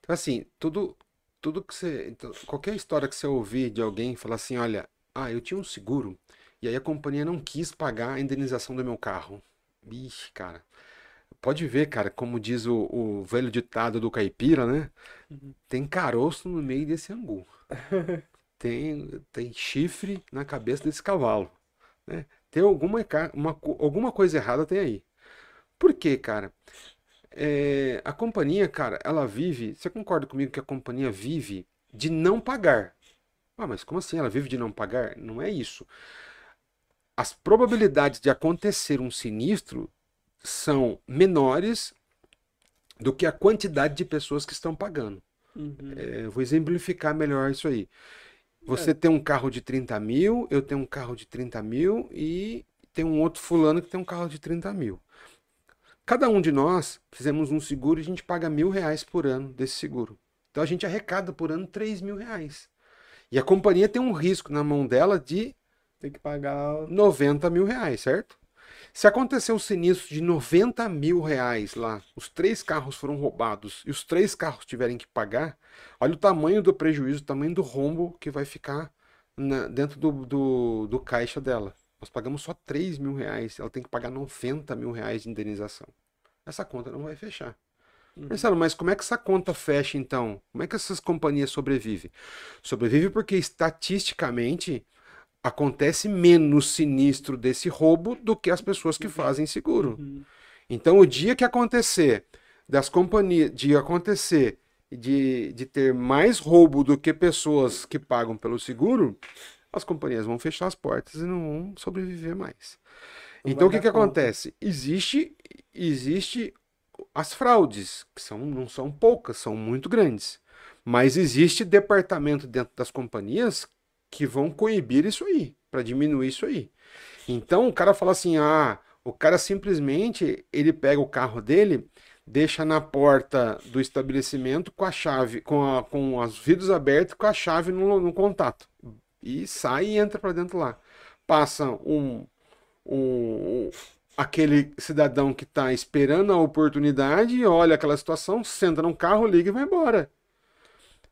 Então, assim, tudo, tudo que você. Então, qualquer história que você ouvir de alguém falar assim: olha, ah, eu tinha um seguro e aí a companhia não quis pagar a indenização do meu carro. Ixi, cara. Pode ver, cara, como diz o, o velho ditado do caipira, né? Uhum. Tem caroço no meio desse angu. tem, tem chifre na cabeça desse cavalo. Né? Tem alguma, uma, alguma coisa errada tem aí. Por quê, cara? É, a companhia, cara, ela vive. Você concorda comigo que a companhia vive de não pagar? Ah, mas como assim? Ela vive de não pagar? Não é isso. As probabilidades de acontecer um sinistro são menores do que a quantidade de pessoas que estão pagando. Uhum. É, vou exemplificar melhor isso aí. Você é. tem um carro de 30 mil, eu tenho um carro de 30 mil e tem um outro fulano que tem um carro de 30 mil. Cada um de nós fizemos um seguro e a gente paga mil reais por ano desse seguro. Então a gente arrecada por ano três mil reais. E a companhia tem um risco na mão dela de. Tem que pagar. 90 mil reais, certo? Se acontecer um sinistro de 90 mil reais lá, os três carros foram roubados e os três carros tiverem que pagar, olha o tamanho do prejuízo, o tamanho do rombo que vai ficar na, dentro do, do, do caixa dela. Nós pagamos só 3 mil reais, ela tem que pagar 90 mil reais de indenização. Essa conta não vai fechar. Uhum. Marcelo, mas como é que essa conta fecha então? Como é que essas companhias sobrevivem? Sobrevive porque estatisticamente acontece menos sinistro desse roubo do que as pessoas que uhum. fazem seguro. Uhum. Então o dia que acontecer das companhias, de acontecer de, de ter mais roubo do que pessoas que pagam pelo seguro, as companhias vão fechar as portas e não vão sobreviver mais. Não então o que, que acontece? Existe, existe as fraudes, que são, não são poucas, são muito grandes. Mas existe departamento dentro das companhias que vão coibir isso aí, para diminuir isso aí. Então o cara fala assim: ah, o cara simplesmente ele pega o carro dele, deixa na porta do estabelecimento com a chave, com, a, com os vidros abertos, com a chave no, no contato. E sai e entra para dentro lá. Passa um, um, aquele cidadão que está esperando a oportunidade, olha aquela situação, senta num carro, liga e vai embora.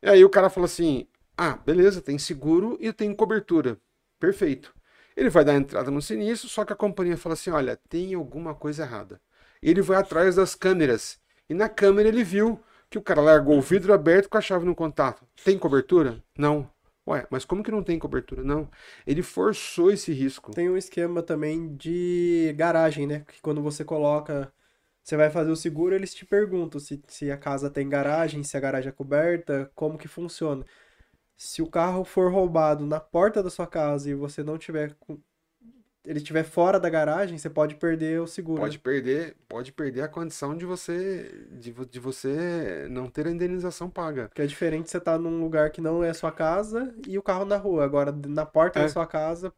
E aí o cara fala assim: ah, beleza, tem seguro e tem cobertura. Perfeito. Ele vai dar entrada no sinistro, só que a companhia fala assim: olha, tem alguma coisa errada. Ele vai atrás das câmeras. E na câmera ele viu que o cara largou o vidro aberto com a chave no contato. Tem cobertura? Não. Ué, mas como que não tem cobertura? Não. Ele forçou esse risco. Tem um esquema também de garagem, né? Que quando você coloca. Você vai fazer o seguro, eles te perguntam se, se a casa tem garagem, se a garagem é coberta, como que funciona. Se o carro for roubado na porta da sua casa e você não tiver ele estiver fora da garagem, você pode perder o seguro. Pode perder, pode perder a condição de você de, de você não ter a indenização paga. Que é diferente você estar tá num lugar que não é sua casa e o carro na rua, agora na porta é. da sua casa.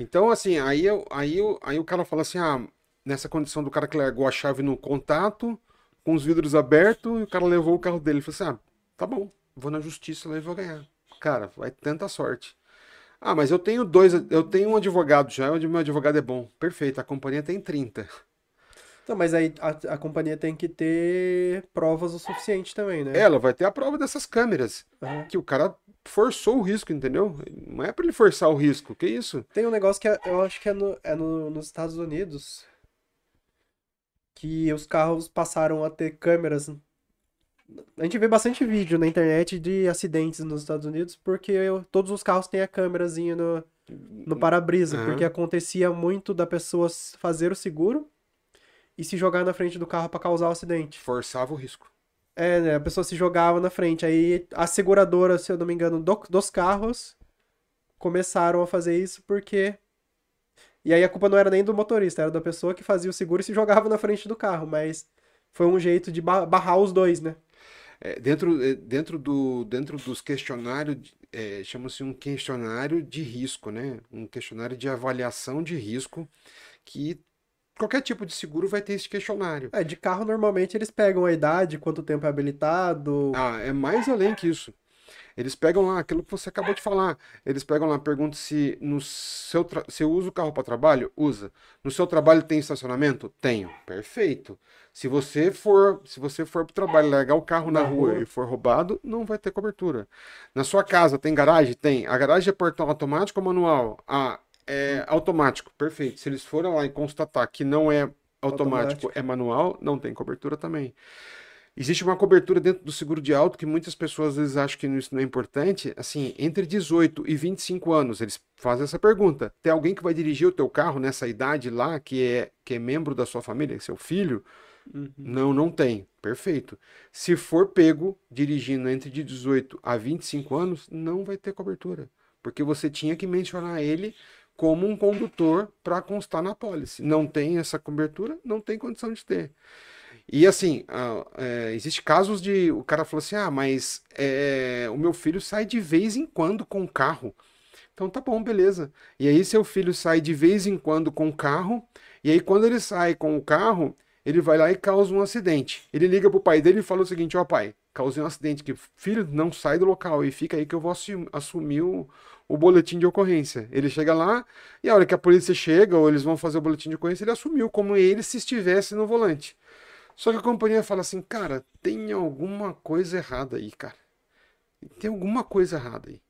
Então, assim, aí, eu, aí, eu, aí o cara fala assim: ah, nessa condição do cara que largou a chave no contato, com os vidros abertos, e o cara levou o carro dele. Ele falou assim: ah, tá bom, vou na justiça lá e vou ganhar. Cara, vai tanta sorte. Ah, mas eu tenho dois, eu tenho um advogado já, onde meu advogado é bom. Perfeito, a companhia tem 30. Então, mas aí a, a, companhia tem que ter provas o suficiente também, né? Ela vai ter a prova dessas câmeras. Uhum. Que o cara forçou o risco, entendeu? Não é para ele forçar o risco, que isso? Tem um negócio que é, eu acho que é, no, é no, nos Estados Unidos. Que os carros passaram a ter câmeras a gente vê bastante vídeo na internet de acidentes nos Estados Unidos, porque eu, todos os carros têm a câmerazinha no, no para-brisa, uhum. porque acontecia muito da pessoa fazer o seguro e se jogar na frente do carro para causar o acidente. Forçava o risco. É, né? A pessoa se jogava na frente. Aí a seguradora, se eu não me engano, do, dos carros começaram a fazer isso porque. E aí a culpa não era nem do motorista, era da pessoa que fazia o seguro e se jogava na frente do carro, mas foi um jeito de barrar os dois, né? É, dentro, é, dentro, do, dentro dos questionários, é, chama-se um questionário de risco, né? Um questionário de avaliação de risco que qualquer tipo de seguro vai ter esse questionário. É, de carro normalmente eles pegam a idade, quanto tempo é habilitado. Ah, é mais além que isso. Eles pegam lá aquilo que você acabou de falar. Eles pegam lá, perguntam se no seu tra... se eu uso o carro para trabalho, usa. No seu trabalho tem estacionamento? Tenho. Perfeito. Se você for, se você for para o trabalho, largar o carro na, na rua, rua, e for roubado, não vai ter cobertura. Na sua casa tem garagem? Tem. A garagem é portão automático ou manual? Ah, é hum. automático. Perfeito. Se eles forem lá e constatar que não é automático. automático. é manual, não tem cobertura também. Existe uma cobertura dentro do seguro de auto que muitas pessoas eles acham que isso não é importante. Assim, entre 18 e 25 anos, eles fazem essa pergunta. Tem alguém que vai dirigir o teu carro nessa idade lá, que é, que é membro da sua família, é seu filho? Uhum. Não, não tem. Perfeito. Se for pego dirigindo entre de 18 a 25 anos, não vai ter cobertura. Porque você tinha que mencionar ele como um condutor para constar na pólice. Não tem essa cobertura, não tem condição de ter. E assim, é, existe casos de o cara falou assim: ah, mas é, o meu filho sai de vez em quando com o carro. Então tá bom, beleza. E aí seu filho sai de vez em quando com o carro, e aí quando ele sai com o carro, ele vai lá e causa um acidente. Ele liga pro pai dele e fala o seguinte: ó oh, pai, causei um acidente, que filho não sai do local e fica aí que eu vou assumir o, o boletim de ocorrência. Ele chega lá e a hora que a polícia chega ou eles vão fazer o boletim de ocorrência, ele assumiu como ele se estivesse no volante. Só que a companhia fala assim, cara, tem alguma coisa errada aí, cara. Tem alguma coisa errada aí.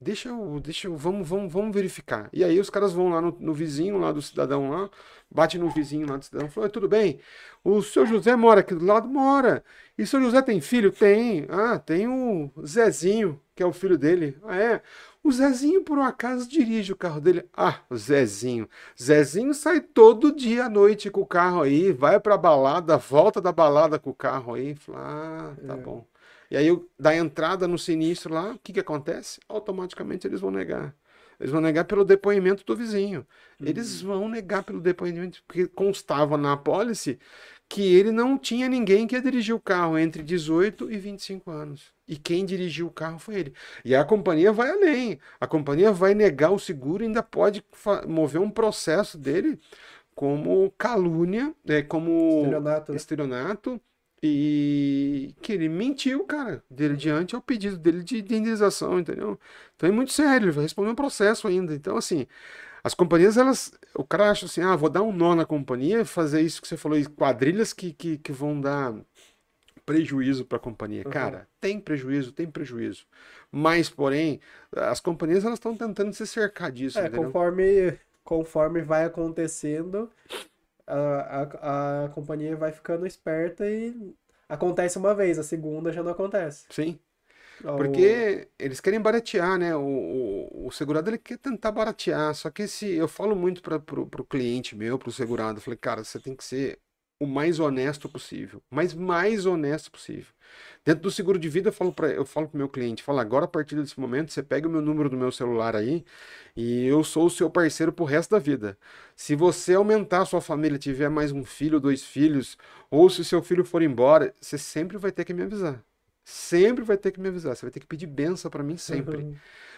Deixa eu, deixa eu, vamos, vamos, vamos verificar. E aí os caras vão lá no, no vizinho lá do cidadão lá, bate no vizinho lá do cidadão, falou, tudo bem, o seu José mora aqui do lado? Mora. E o seu José tem filho? Tem. Ah, tem o Zezinho, que é o filho dele. Ah, é. O Zezinho, por um acaso, dirige o carro dele. Ah, Zezinho. Zezinho sai todo dia à noite com o carro aí, vai pra balada, volta da balada com o carro aí. Fala, ah, tá é. bom. E aí, da entrada no sinistro lá, o que, que acontece? Automaticamente eles vão negar. Eles vão negar pelo depoimento do vizinho. Eles uhum. vão negar pelo depoimento, porque constava na apólice que ele não tinha ninguém que ia dirigir o carro entre 18 e 25 anos e quem dirigiu o carro foi ele. E a companhia vai além. A companhia vai negar o seguro e ainda pode mover um processo dele como calúnia, é, como estelionato, né? estelionato e que ele mentiu, cara, dele diante ao pedido dele de, de indenização, entendeu? Então é muito sério, ele vai responder um processo ainda. Então, assim, as companhias, elas. O cara acha assim, ah, vou dar um nó na companhia, fazer isso que você falou, quadrilhas que, que, que vão dar prejuízo para a companhia. Uhum. Cara, tem prejuízo, tem prejuízo. Mas, porém, as companhias elas estão tentando se cercar disso. É, conforme, conforme vai acontecendo, a, a, a companhia vai ficando esperta e acontece uma vez, a segunda já não acontece. Sim. Porque eles querem baratear, né? O, o, o, segurado ele quer tentar baratear, só que se eu falo muito para o cliente meu, para o segurado, eu falei, cara, você tem que ser o mais honesto possível, mas mais honesto possível. Dentro do seguro de vida, eu falo para eu falo pro meu cliente, fala agora a partir desse momento você pega o meu número do meu celular aí e eu sou o seu parceiro pro resto da vida. Se você aumentar a sua família, tiver mais um filho, dois filhos, ou se seu filho for embora, você sempre vai ter que me avisar. Sempre vai ter que me avisar, você vai ter que pedir benção para mim sempre. Uhum.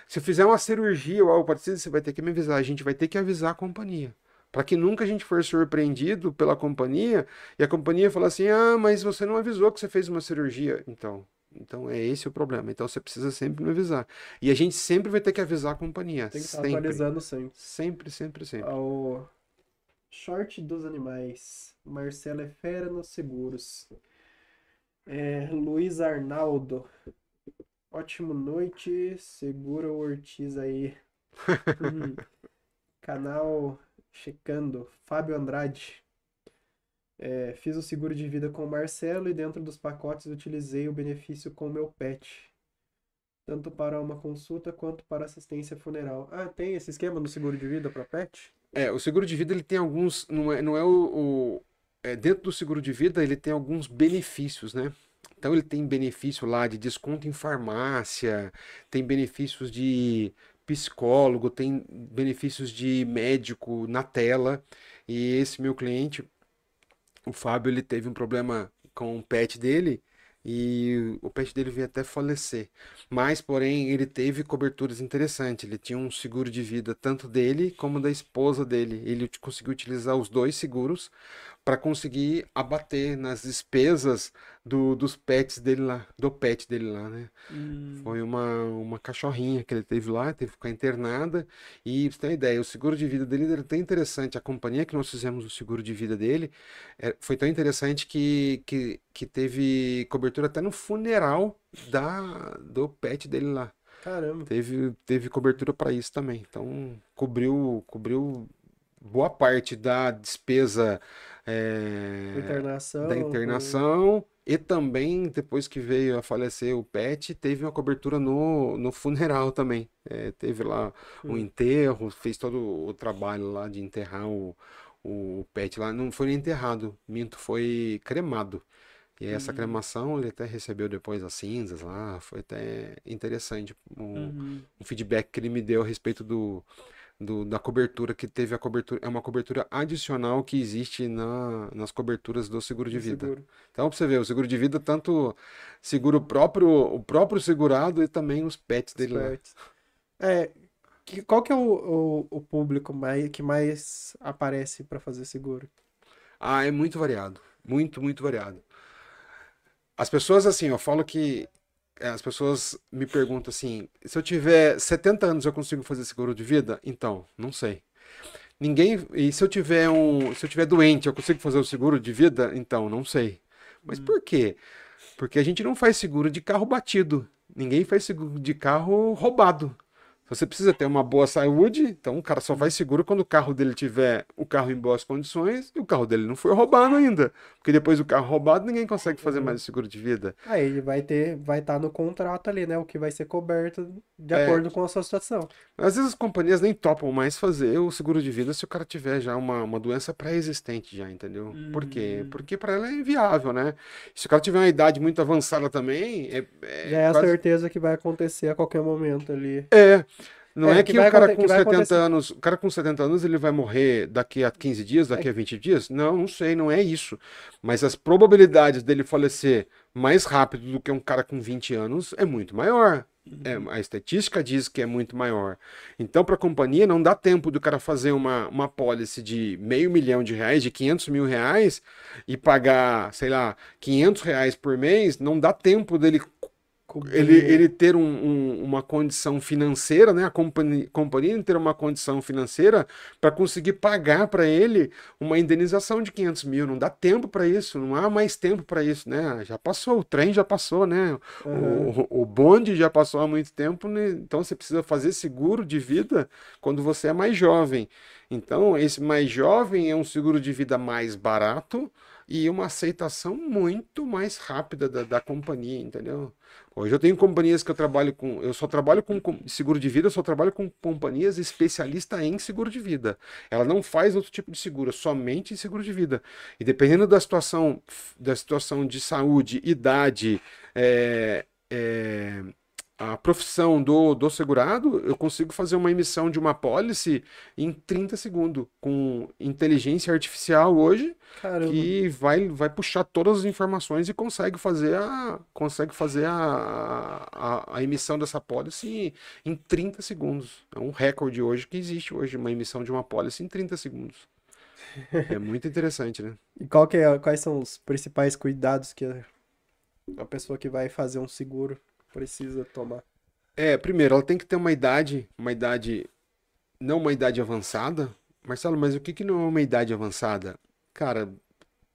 Se eu fizer uma cirurgia ou algo parecido, você vai ter que me avisar, a gente vai ter que avisar a companhia para que nunca a gente for surpreendido pela companhia e a companhia fala assim: "Ah, mas você não avisou que você fez uma cirurgia". Então, então é esse o problema. Então você precisa sempre me avisar. E a gente sempre vai ter que avisar a companhia. Tem que estar sempre. atualizando sempre. Sempre, sempre, sempre. O short dos animais. Marcela é fera nos seguros. É, Luiz Arnaldo. Ótimo noite. Segura o Ortiz aí. Uhum. Canal checando, Fábio Andrade. É, fiz o seguro de vida com o Marcelo e dentro dos pacotes utilizei o benefício com o meu pet. Tanto para uma consulta quanto para assistência funeral. Ah, tem esse esquema no seguro de vida para pet? É, o seguro de vida ele tem alguns. Não é, não é o. o é, dentro do seguro de vida ele tem alguns benefícios, né? Então ele tem benefício lá de desconto em farmácia, tem benefícios de psicólogo, tem benefícios de médico na tela. E esse meu cliente, o Fábio, ele teve um problema com o pet dele e o pet dele veio até falecer. Mas, porém, ele teve coberturas interessantes. Ele tinha um seguro de vida tanto dele como da esposa dele. Ele conseguiu utilizar os dois seguros, para conseguir abater nas despesas do, dos pets dele lá, do pet dele lá, né? Hum. Foi uma, uma cachorrinha que ele teve lá, teve que ficar internada. E pra você ter uma ideia, o seguro de vida dele era tão interessante, a companhia que nós fizemos o seguro de vida dele é, foi tão interessante que, que, que teve cobertura até no funeral da, do pet dele lá. Caramba. Teve, teve cobertura para isso também. Então, cobriu, cobriu boa parte da despesa é, internação, da internação. E também, depois que veio a falecer o Pet, teve uma cobertura no, no funeral também. É, teve lá o hum. enterro, fez todo o trabalho lá de enterrar o, o Pet lá. Não foi enterrado, Minto, foi cremado. E essa uhum. cremação ele até recebeu depois as cinzas lá. Foi até interessante um, uhum. um feedback que ele me deu a respeito do, do, da cobertura que teve a cobertura. É uma cobertura adicional que existe na, nas coberturas do seguro de vida. Seguro. Então, pra você ver, o seguro de vida, tanto seguro próprio, o próprio segurado e também os pets os dele pets. É, que, qual que é o, o, o público mais, que mais aparece para fazer seguro? Ah, é muito variado. Muito, muito variado. As pessoas, assim, eu falo que é, as pessoas me perguntam assim: se eu tiver 70 anos, eu consigo fazer seguro de vida? Então, não sei. Ninguém. E se eu tiver um. Se eu tiver doente, eu consigo fazer o seguro de vida? Então, não sei. Mas hum. por quê? Porque a gente não faz seguro de carro batido. Ninguém faz seguro de carro roubado você precisa ter uma boa saúde, então o cara só vai seguro quando o carro dele tiver o carro em boas condições e o carro dele não foi roubado ainda. Porque depois do carro roubado, ninguém consegue fazer mais o seguro de vida. Aí ele vai ter, vai estar tá no contrato ali, né? O que vai ser coberto de é, acordo com a sua situação. Às vezes as companhias nem topam mais fazer o seguro de vida se o cara tiver já uma, uma doença pré-existente já, entendeu? Hum. Por quê? Hum. Porque para ela é inviável, né? Se o cara tiver uma idade muito avançada também, é, é já é quase... a certeza que vai acontecer a qualquer momento ali. É. Não é, é, é que, que o cara com 70 anos, o cara com 70 anos ele vai morrer daqui a 15 dias, daqui a 20 dias? Não, não sei, não é isso. Mas as probabilidades dele falecer mais rápido do que um cara com 20 anos é muito maior. É, uhum. a estatística diz que é muito maior. Então, para a companhia, não dá tempo do cara fazer uma, uma pólice de meio milhão de reais, de 500 mil reais, e pagar, sei lá, 500 reais por mês. Não dá tempo dele ele, ele ter um, um, uma condição financeira, né? A companhia, companhia ter uma condição financeira para conseguir pagar para ele uma indenização de 500 mil. Não dá tempo para isso, não há mais tempo para isso, né? Já passou, o trem já passou, né? Uhum. O, o bonde já passou há muito tempo, né? então você precisa fazer seguro de vida quando você é mais jovem. Então, esse mais jovem é um seguro de vida mais barato e uma aceitação muito mais rápida da, da companhia, entendeu? Hoje eu tenho companhias que eu trabalho com. Eu só trabalho com, com seguro de vida, eu só trabalho com companhias especialistas em seguro de vida. Ela não faz outro tipo de seguro, somente em seguro de vida. E dependendo da situação, da situação de saúde, idade, é, é, a profissão do, do segurado, eu consigo fazer uma emissão de uma policy em 30 segundos, com inteligência artificial hoje, Caramba. que vai, vai puxar todas as informações e consegue fazer a, consegue fazer a, a, a emissão dessa policy em, 30 segundos. É um recorde hoje que existe hoje, uma emissão de uma policy em 30 segundos. É muito interessante, né? e qual que é, quais são os principais cuidados que a pessoa que vai fazer um seguro precisa tomar? É, primeiro, ela tem que ter uma idade, uma idade, não uma idade avançada. Marcelo, mas o que, que não é uma idade avançada? Cara,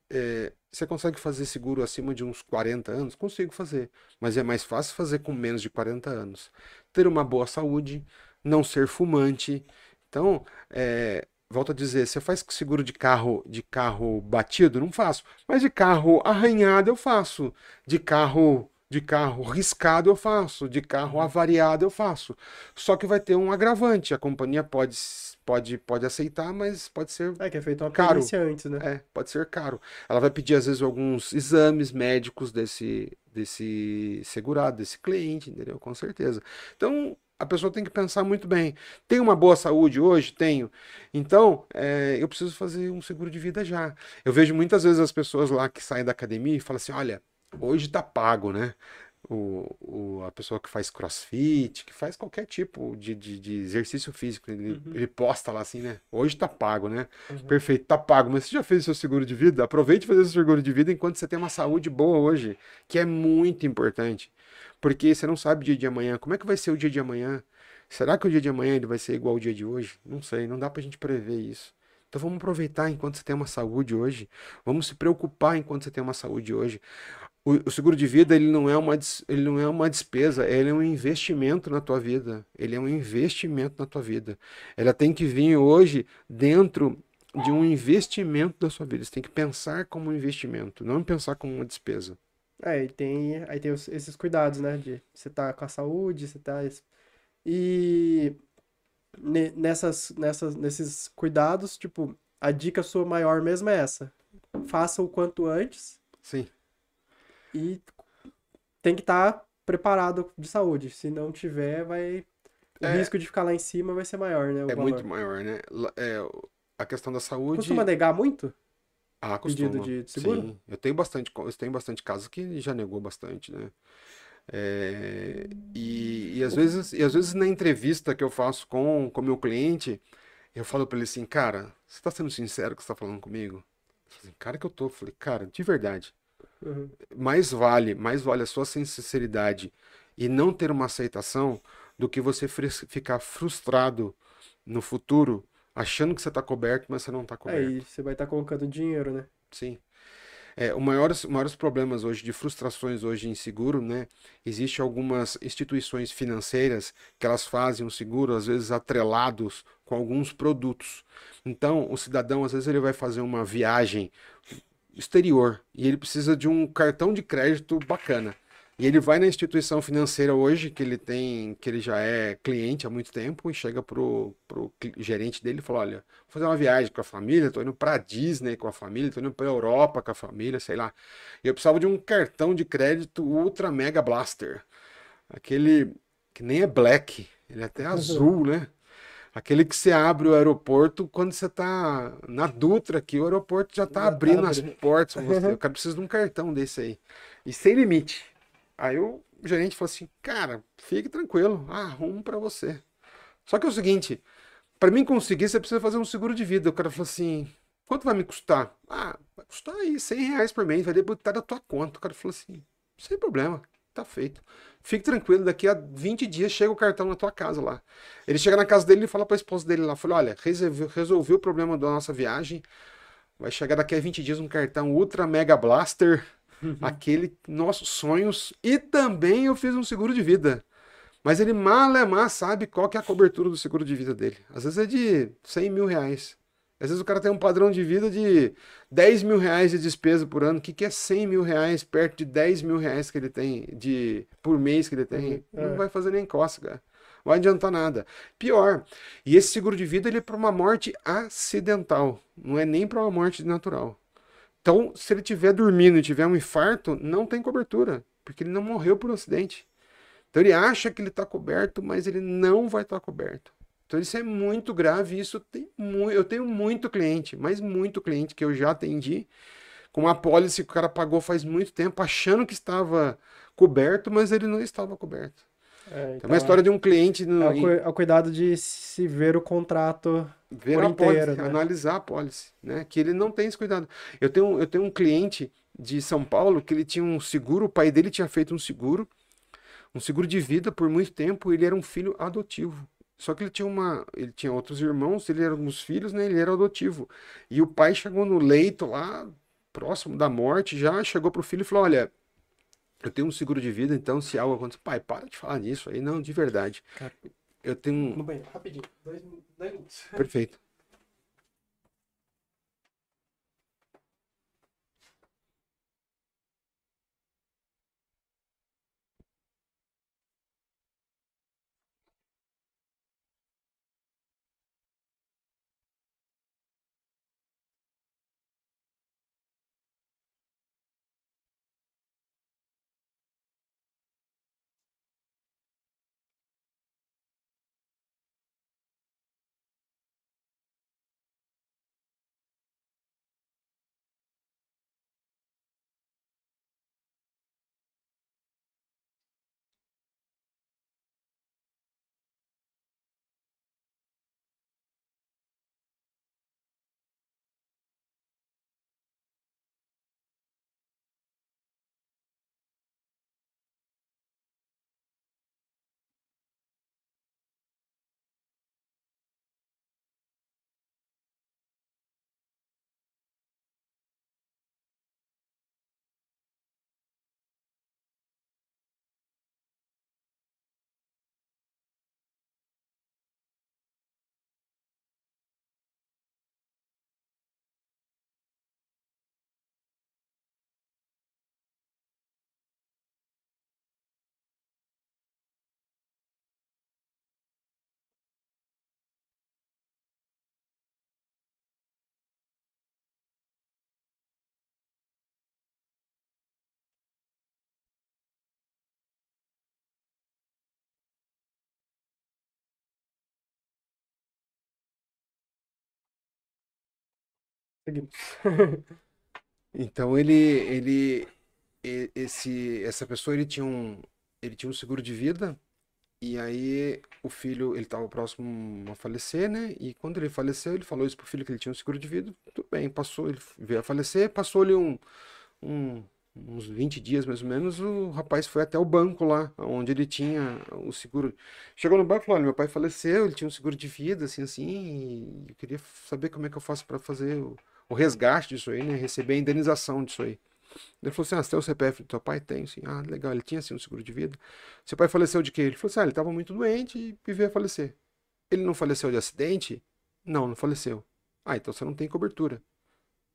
é, você consegue fazer seguro acima de uns 40 anos? Consigo fazer, mas é mais fácil fazer com menos de 40 anos. Ter uma boa saúde, não ser fumante. Então, é, volto a dizer, você faz seguro de carro, de carro batido? Não faço. Mas de carro arranhado eu faço. De carro de carro riscado eu faço, de carro uhum. avariado eu faço. Só que vai ter um agravante, a companhia pode pode pode aceitar, mas pode ser É que é feito uma caro. antes, né? É, pode ser caro. Ela vai pedir às vezes alguns exames médicos desse desse segurado, desse cliente, entendeu? Com certeza. Então, a pessoa tem que pensar muito bem. Tenho uma boa saúde hoje? Tenho. Então, é, eu preciso fazer um seguro de vida já. Eu vejo muitas vezes as pessoas lá que saem da academia e falam assim: olha, hoje está pago, né? O, o, a pessoa que faz crossfit, que faz qualquer tipo de, de, de exercício físico, ele, uhum. ele, posta lá assim, né? Hoje tá pago, né? Uhum. Perfeito, tá pago, mas você já fez o seu seguro de vida? Aproveite fazer o seu seguro de vida enquanto você tem uma saúde boa hoje, que é muito importante. Porque você não sabe o dia de amanhã. Como é que vai ser o dia de amanhã? Será que o dia de amanhã ele vai ser igual ao dia de hoje? Não sei, não dá pra gente prever isso. Então vamos aproveitar enquanto você tem uma saúde hoje. Vamos se preocupar enquanto você tem uma saúde hoje o, o, seguro de vida ele não, é uma, ele não é uma despesa, ele é um investimento na tua vida. Ele é um investimento na tua vida. Ela tem que vir hoje dentro de um investimento da sua vida. Você tem que pensar como um investimento, não pensar como uma despesa. É, e tem, aí tem os, esses cuidados, né? De você tá com a saúde, você tá. E nessas, nessas, nesses cuidados, tipo, a dica sua maior mesmo é essa. Faça o quanto antes. Sim. E tem que estar tá preparado de saúde. Se não tiver, vai. O é, risco de ficar lá em cima vai ser maior, né? é valor. muito maior, né? É, a questão da saúde. Costuma negar muito? Ah, costuma. Pedido de, de seguro? Sim. Eu tenho bastante, eu tenho bastante casos que já negou bastante, né? É, e, e, às vezes, e às vezes na entrevista que eu faço com o meu cliente, eu falo para ele assim, cara, você está sendo sincero que você está falando comigo? Assim, cara que eu tô, eu falei, cara, de verdade. Uhum. Mais vale, mais vale a sua sinceridade e não ter uma aceitação do que você ficar frustrado no futuro achando que você está coberto, mas você não está coberto. Aí é, você vai estar tá colocando dinheiro, né? Sim. É, o maior, os maiores problemas hoje de frustrações hoje em seguro, né? Existem algumas instituições financeiras que elas fazem um seguro, às vezes atrelados com alguns produtos. Então, o cidadão, às vezes, ele vai fazer uma viagem exterior e ele precisa de um cartão de crédito bacana. E ele vai na instituição financeira hoje, que ele tem, que ele já é cliente há muito tempo, e chega pro, pro gerente dele e fala: Olha, vou fazer uma viagem com a família, tô indo pra Disney com a família, tô indo pra Europa com a família, sei lá. E eu precisava de um cartão de crédito Ultra Mega Blaster. Aquele que nem é black, ele é até uhum. azul, né? Aquele que você abre o aeroporto quando você está na uhum. Dutra aqui, o aeroporto já está tá abrindo as portas você. Eu uhum. preciso de um cartão desse aí. E sem limite. Aí o gerente falou assim, cara, fique tranquilo, arrumo para você. Só que é o seguinte, para mim conseguir, você precisa fazer um seguro de vida. O cara falou assim, quanto vai me custar? Ah, vai custar aí 100 reais por mês, vai debutar da tua conta. O cara falou assim, sem problema tá feito. Fique tranquilo, daqui a 20 dias chega o cartão na tua casa lá. Ele chega na casa dele e fala para a esposa dele lá, falou olha, resolveu, resolveu o problema da nossa viagem, vai chegar daqui a 20 dias um cartão Ultra Mega Blaster, uhum. aquele nossos sonhos, e também eu fiz um seguro de vida. Mas ele mal é sabe qual que é a cobertura do seguro de vida dele. Às vezes é de 100 mil reais. Às vezes o cara tem um padrão de vida de 10 mil reais de despesa por ano. O que, que é 100 mil reais perto de 10 mil reais que ele tem de, por mês que ele tem? Uhum, não é. vai fazer nem cócega. Não vai adiantar nada. Pior, e esse seguro de vida ele é para uma morte acidental. Não é nem para uma morte natural. Então, se ele tiver dormindo e tiver um infarto, não tem cobertura. Porque ele não morreu por um acidente. Então ele acha que ele está coberto, mas ele não vai estar tá coberto. Então isso é muito grave, isso tem mu eu tenho muito cliente, mas muito cliente que eu já atendi com uma apólice que o cara pagou faz muito tempo achando que estava coberto, mas ele não estava coberto. É, então, é uma história de um cliente. No... É, o, é, o, cuidado de se ver o contrato ver a inteiro, policy, né? analisar a pólice, né? Que ele não tem esse cuidado. Eu tenho, eu tenho um cliente de São Paulo que ele tinha um seguro, o pai dele tinha feito um seguro, um seguro de vida por muito tempo, ele era um filho adotivo. Só que ele tinha uma, ele tinha outros irmãos, ele era alguns filhos, né? Ele era adotivo. E o pai chegou no leito lá, próximo da morte, já chegou pro filho e falou: "Olha, eu tenho um seguro de vida, então se algo acontecer, pai, para de falar nisso aí, não, de verdade. Cara, eu tenho um. Bem, rapidinho, dois, dois minutos. Perfeito. Seguimos. então ele, ele, esse, essa pessoa ele tinha um, ele tinha um seguro de vida e aí o filho, ele estava próximo a falecer, né? E quando ele faleceu, ele falou isso pro filho que ele tinha um seguro de vida. Tudo bem, passou, ele veio a falecer, passou-lhe um, um, uns 20 dias mais ou menos, o rapaz foi até o banco lá, onde ele tinha o seguro. Chegou no banco e falou: "Olha, meu pai faleceu, ele tinha um seguro de vida assim assim, e eu queria saber como é que eu faço para fazer o o resgate disso aí, né? Receber a indenização disso aí. Ele falou assim: Ah, você tem o CPF do teu pai? Tem, sim. Ah, legal, ele tinha assim um seguro de vida. Seu pai faleceu de quê? Ele falou assim: Ah, ele estava muito doente e veio a falecer. Ele não faleceu de acidente? Não, não faleceu. Ah, então você não tem cobertura.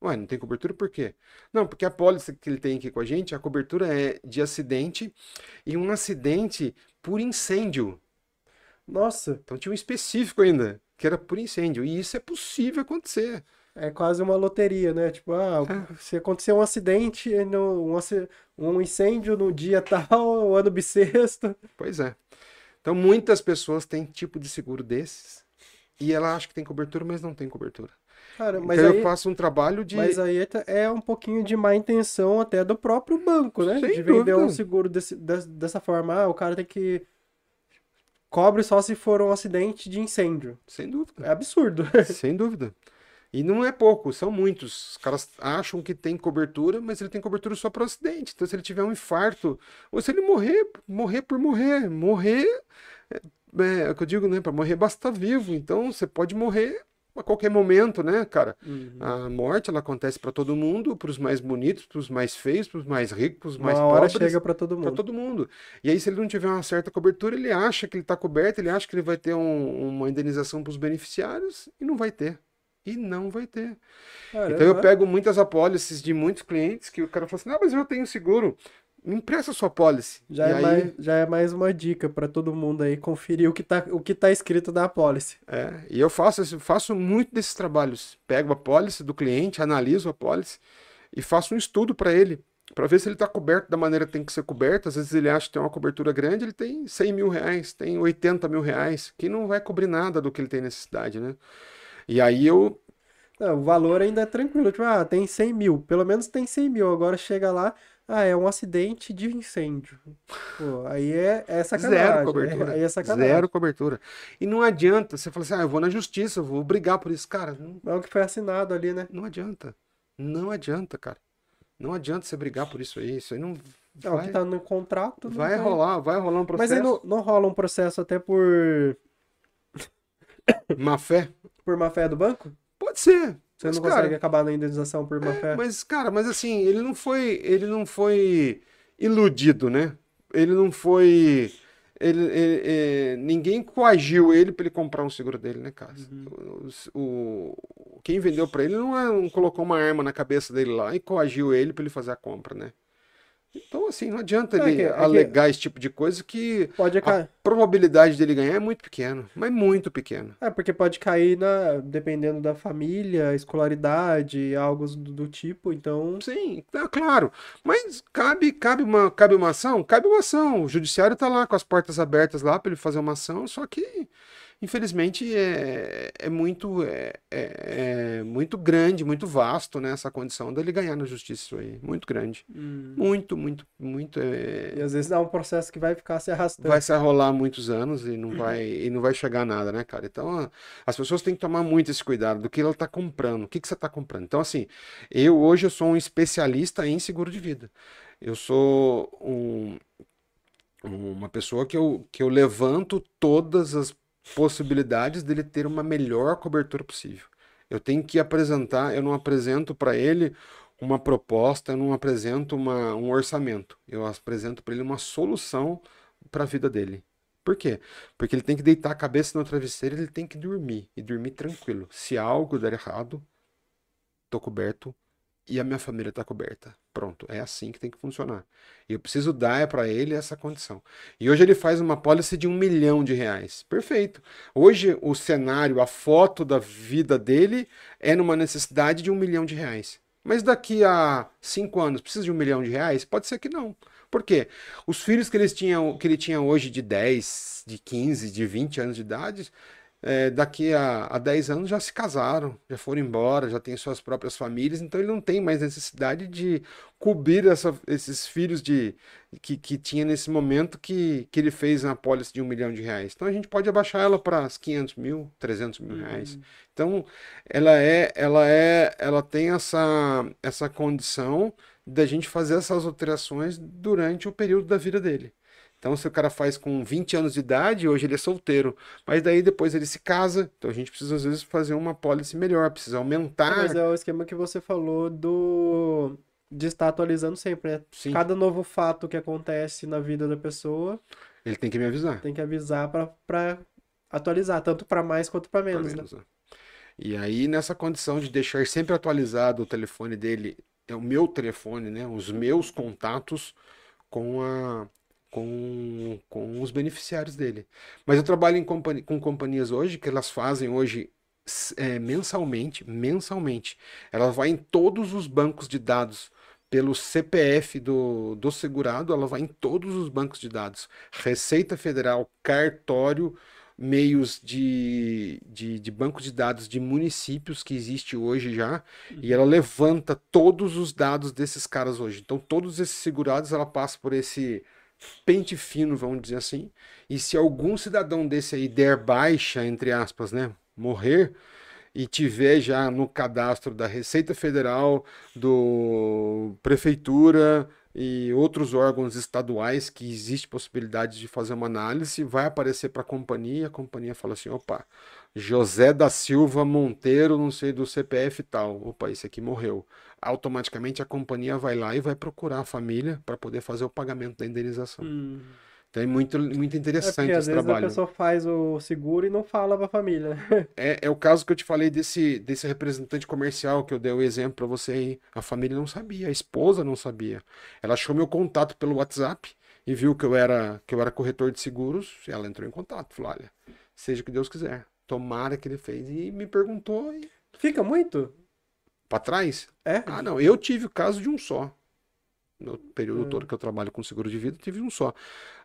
Ué, não tem cobertura por quê? Não, porque a pólice que ele tem aqui com a gente, a cobertura é de acidente e um acidente por incêndio. Nossa! Então tinha um específico ainda, que era por incêndio. E isso é possível acontecer é quase uma loteria, né? Tipo, ah, é. se acontecer um acidente, um, incêndio no dia tal, o ano bissexto. Pois é. Então, muitas pessoas têm tipo de seguro desses e ela acha que tem cobertura, mas não tem cobertura. Cara, então, mas então, aí, eu faço um trabalho de. Mas aí é, é um pouquinho de má intenção até do próprio banco, né? Sem de vender dúvida. um seguro desse, dessa forma. Ah, o cara tem que cobre só se for um acidente de incêndio. Sem dúvida. É absurdo. Sem dúvida. E não é pouco, são muitos. Os caras acham que tem cobertura, mas ele tem cobertura só para acidente. Então, se ele tiver um infarto, ou se ele morrer, morrer por morrer, morrer, é, é, é o que eu digo, né? Para morrer basta estar tá vivo. Então, você pode morrer a qualquer momento, né, cara? Uhum. A morte ela acontece para todo mundo, para os mais bonitos, para os mais feios, para os mais ricos, para os mais uma pobres. Hora chega para todo mundo. Para todo mundo. E aí se ele não tiver uma certa cobertura, ele acha que ele está coberto, ele acha que ele vai ter um, uma indenização para os beneficiários e não vai ter e não vai ter. Caramba. Então eu pego muitas apólices de muitos clientes que o cara fala assim: "Não, mas eu tenho seguro. Me empresta sua apólice". Já, e é, aí... mais, já é mais uma dica para todo mundo aí conferir o que tá, o que tá escrito da apólice. É, e eu faço, eu faço muito desses trabalhos. Pego a apólice do cliente, analiso a apólice e faço um estudo para ele. Para ver se ele está coberto da maneira que tem que ser coberto. Às vezes ele acha que tem uma cobertura grande, ele tem 100 mil reais, tem 80 mil reais, que não vai cobrir nada do que ele tem necessidade, né? E aí eu. Não, o valor ainda é tranquilo. Tipo, ah, tem 100 mil. Pelo menos tem 100 mil. Agora chega lá, ah, é um acidente de incêndio. Pô, aí é, é sacanagem. Zero é, cobertura. É, é sacanagem. Zero cobertura. E não adianta. Você fala assim, ah, eu vou na justiça, eu vou brigar por isso. Cara, não... É o que foi assinado ali, né? Não adianta. Não adianta, cara. Não adianta você brigar por isso aí. Isso aí não... Vai... É o que tá no contrato. Vai, vai, rolar, vai rolar um processo. Mas aí não, não rola um processo até por... Má fé? Por má fé do banco? Pode ser. Você mas, não consegue cara, acabar na indenização por má é, fé. Mas, cara, mas assim, ele não foi. Ele não foi iludido, né? Ele não foi. Ele, ele, ele, é, ninguém coagiu ele para ele comprar um seguro dele, né, cara? Uhum. O, o, quem vendeu para ele não, é, não, colocou uma arma na cabeça dele lá e coagiu ele para ele fazer a compra, né? Então, assim, não adianta é ele que, é alegar que... esse tipo de coisa que pode a probabilidade dele ganhar é muito pequena, mas muito pequena. É, porque pode cair na, dependendo da família, escolaridade, algo do, do tipo, então... Sim, é, claro. Mas cabe, cabe, uma, cabe uma ação? Cabe uma ação. O judiciário está lá com as portas abertas lá para ele fazer uma ação, só que infelizmente é, é muito é, é, é, muito grande, muito vasto né, essa condição dele ganhar na justiça isso aí. Muito grande. Hum. Muito, muito, muito. É, e às vezes dá um processo que vai ficar se arrastando. Vai se arrolar muitos anos e não vai, e não vai chegar a nada, né, cara? Então ah, as pessoas têm que tomar muito esse cuidado do que ela está comprando, o que, que você está comprando. Então, assim, eu hoje eu sou um especialista em seguro de vida. Eu sou um uma pessoa que eu, que eu levanto todas as possibilidades dele ter uma melhor cobertura possível. Eu tenho que apresentar, eu não apresento para ele uma proposta, eu não apresento uma, um orçamento. Eu apresento para ele uma solução para a vida dele. Por quê? Porque ele tem que deitar a cabeça no travesseiro, ele tem que dormir e dormir tranquilo. Se algo der errado, tô coberto e a minha família está coberta. Pronto, é assim que tem que funcionar. E eu preciso dar é para ele essa condição. E hoje ele faz uma pólice de um milhão de reais. Perfeito. Hoje o cenário, a foto da vida dele é numa necessidade de um milhão de reais. Mas daqui a cinco anos precisa de um milhão de reais? Pode ser que não. Por quê? Os filhos que, eles tinham, que ele tinha hoje de 10, de 15, de 20 anos de idade, é, daqui a, a 10 anos já se casaram, já foram embora, já têm suas próprias famílias, então ele não tem mais necessidade de cobrir essa, esses filhos de que, que tinha nesse momento que, que ele fez na apólice de um milhão de reais. Então a gente pode abaixar ela para 500 mil, 300 mil uhum. reais. Então ela é, ela é, ela tem essa, essa condição da gente fazer essas alterações durante o período da vida dele. Então, se o cara faz com 20 anos de idade, hoje ele é solteiro. Mas daí depois ele se casa. Então a gente precisa, às vezes, fazer uma policy melhor, precisa aumentar. Mas é o esquema que você falou do. De estar atualizando sempre, né? Sim. Cada novo fato que acontece na vida da pessoa. Ele tem que me avisar. Tem que avisar para atualizar, tanto para mais quanto para menos, pra né? menos né? E aí, nessa condição de deixar sempre atualizado o telefone dele, é o meu telefone, né? Os meus contatos com a com, com os beneficiários dele. Mas eu trabalho em com companhias hoje que elas fazem hoje é, mensalmente, mensalmente. Ela vai em todos os bancos de dados pelo CPF do, do segurado, ela vai em todos os bancos de dados. Receita Federal, cartório, meios de, de, de banco de dados de municípios que existe hoje já, e uhum. ela levanta todos os dados desses caras hoje. Então, todos esses segurados, ela passa por esse pente fino, vamos dizer assim. E se algum cidadão desse aí der baixa, entre aspas, né, morrer e tiver já no cadastro da Receita Federal, do prefeitura e outros órgãos estaduais que existe possibilidade de fazer uma análise, vai aparecer para a companhia, a companhia fala assim, opa, José da Silva Monteiro, não sei do CPF tal, opa, esse aqui morreu automaticamente a companhia vai lá e vai procurar a família para poder fazer o pagamento da indenização. Hum. Então é muito, muito interessante é porque, às vezes A pessoa faz o seguro e não fala para a família. Né? É, é o caso que eu te falei desse, desse representante comercial que eu dei o exemplo para você aí. A família não sabia, a esposa não sabia. Ela achou meu contato pelo WhatsApp e viu que eu era que eu era corretor de seguros. ela entrou em contato, falou: olha, seja o que Deus quiser. Tomara que ele fez. E me perguntou. E... Fica muito? Para trás? É. Ah, não. Eu tive o caso de um só. No período hum. todo que eu trabalho com seguro de vida, tive um só.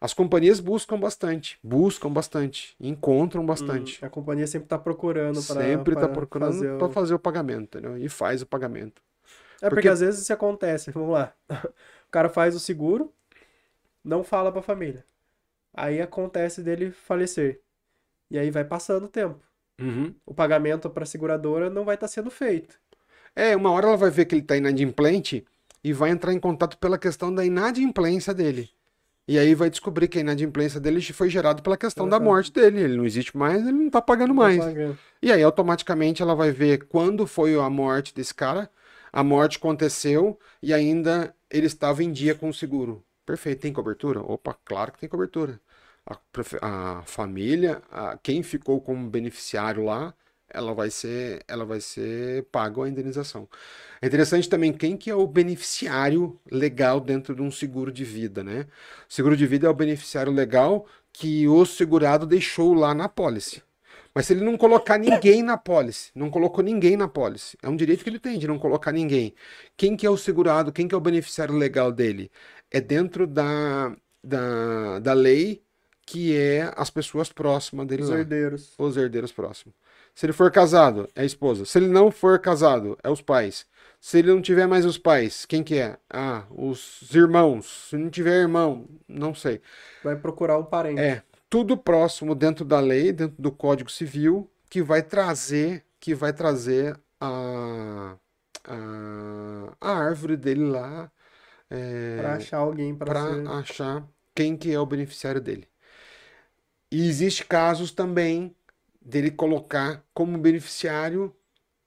As companhias buscam bastante, buscam bastante, encontram bastante. Hum. a companhia sempre está procurando para Sempre está procurando para fazer, o... fazer o pagamento, entendeu? E faz o pagamento. É porque... porque às vezes isso acontece, vamos lá. O cara faz o seguro, não fala para a família. Aí acontece dele falecer. E aí vai passando o tempo. Uhum. O pagamento para a seguradora não vai estar tá sendo feito. É, uma hora ela vai ver que ele está inadimplente e vai entrar em contato pela questão da inadimplência dele. E aí vai descobrir que a inadimplência dele foi gerada pela questão da morte dele. Ele não existe mais, ele não está pagando não tá mais. Pagando. E aí automaticamente ela vai ver quando foi a morte desse cara, a morte aconteceu e ainda ele estava em dia com o seguro. Perfeito, tem cobertura? Opa, claro que tem cobertura. A, a família, a, quem ficou como beneficiário lá, ela vai ser, ela vai ser paga a indenização. É interessante também quem que é o beneficiário legal dentro de um seguro de vida, né? O seguro de vida é o beneficiário legal que o segurado deixou lá na pólice. Mas se ele não colocar ninguém na pólice, não colocou ninguém na pólice, é um direito que ele tem de não colocar ninguém. Quem que é o segurado, quem que é o beneficiário legal dele? É dentro da, da, da lei que é as pessoas próximas dele Os lá. herdeiros. Os herdeiros próximos. Se ele for casado, é a esposa. Se ele não for casado, é os pais. Se ele não tiver mais os pais, quem que é? Ah, os irmãos. Se não tiver irmão, não sei. Vai procurar um parente. É, tudo próximo dentro da lei, dentro do Código Civil, que vai trazer, que vai trazer a, a, a árvore dele lá. É, para achar alguém para ser... achar quem que é o beneficiário dele. E existe casos também dele colocar como beneficiário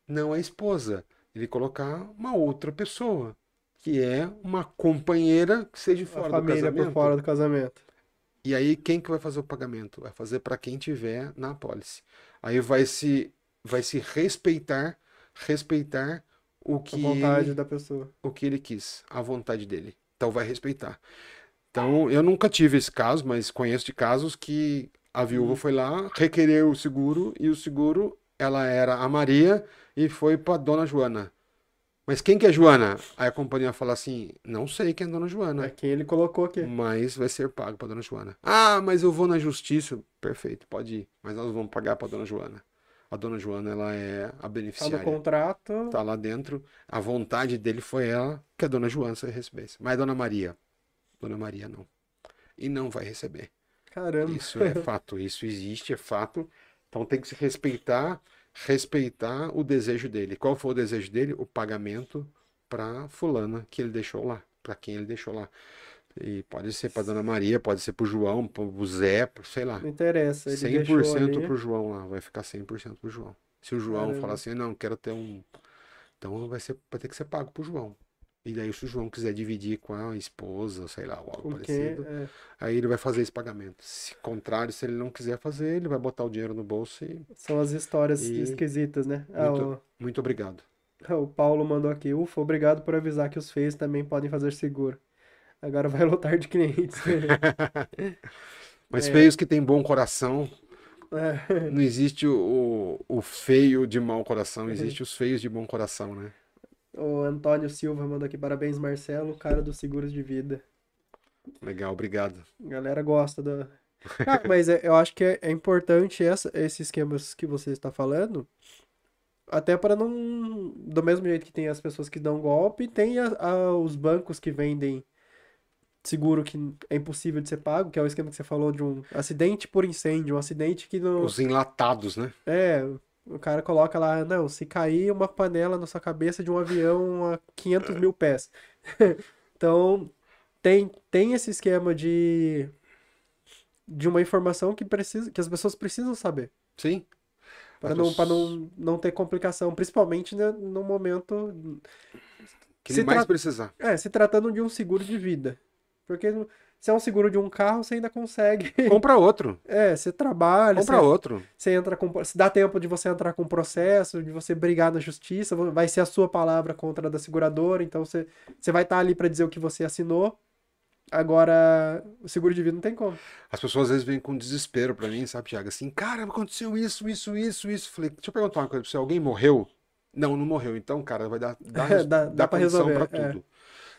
não a esposa, ele colocar uma outra pessoa, que é uma companheira que seja fora família do casamento. Por fora do casamento. E aí quem que vai fazer o pagamento? Vai fazer para quem tiver na apólice. Aí vai se vai se respeitar, respeitar o que a vontade ele, da pessoa. O que ele quis, a vontade dele. Então vai respeitar. Então, eu nunca tive esse caso, mas conheço de casos que a viúva uhum. foi lá, requereu o seguro e o seguro, ela era a Maria e foi para Dona Joana. Mas quem que é Joana? Aí a companhia fala assim: não sei quem é Dona Joana. É quem ele colocou aqui. Mas vai ser pago para Dona Joana. Ah, mas eu vou na justiça. Perfeito, pode ir. Mas nós vamos pagar para Dona Joana. A Dona Joana, ela é a beneficiária. Tá no contrato. Tá lá dentro. A vontade dele foi ela que a Dona Joana recebesse. Mas a Dona Maria. Dona Maria não. E não vai receber. Caramba. Isso é fato, isso existe, é fato. Então tem que se respeitar, respeitar o desejo dele. Qual foi o desejo dele? O pagamento para fulana que ele deixou lá, para quem ele deixou lá. E pode ser para Dona Maria, pode ser para o João, para o Zé, sei lá. Não interessa. Ele 100% para o João lá, vai ficar 100% para o João. Se o João Caramba. falar assim, não, quero ter um. Então vai, ser, vai ter que ser pago para o João. E daí, se o João quiser dividir com a esposa, sei lá, ou algo parecido, é... aí ele vai fazer esse pagamento. Se contrário, se ele não quiser fazer, ele vai botar o dinheiro no bolso e. São as histórias e... esquisitas, né? Ah, muito, ah, o... muito obrigado. O Paulo mandou aqui, ufa, obrigado por avisar que os feios também podem fazer seguro. Agora vai lotar de clientes. Mas é... feios que tem bom coração. É... Não existe o, o feio de mau coração, existe os feios de bom coração, né? O Antônio Silva manda aqui parabéns, Marcelo, cara dos seguros de vida. Legal, obrigado. A galera gosta da. Ah, mas é, eu acho que é, é importante essa, esses esquemas que você está falando, até para não. Do mesmo jeito que tem as pessoas que dão golpe, tem a, a, os bancos que vendem seguro que é impossível de ser pago, que é o esquema que você falou de um acidente por incêndio, um acidente que não. Os enlatados, né? É, o cara coloca lá, não, se cair uma panela na sua cabeça de um avião a 500 mil pés. então, tem, tem esse esquema de, de uma informação que, precisa, que as pessoas precisam saber. Sim. Para não, pra não, não ter complicação, principalmente né, no momento. Que se mais precisar. É, se tratando de um seguro de vida. Porque se é um seguro de um carro, você ainda consegue. Compra outro. É, você trabalha. Compra você, outro. Você entra com. Se dá tempo de você entrar com processo, de você brigar na justiça, vai ser a sua palavra contra a da seguradora, então você, você vai estar tá ali para dizer o que você assinou. Agora, o seguro de vida não tem como. As pessoas às vezes vêm com desespero para mim, sabe, Tiago? Assim, cara, aconteceu isso, isso, isso, isso. Falei, deixa eu perguntar uma coisa pra você: alguém morreu? Não, não morreu. Então, cara, vai dar, dar é, dá, dá, dá, condição para é. tudo.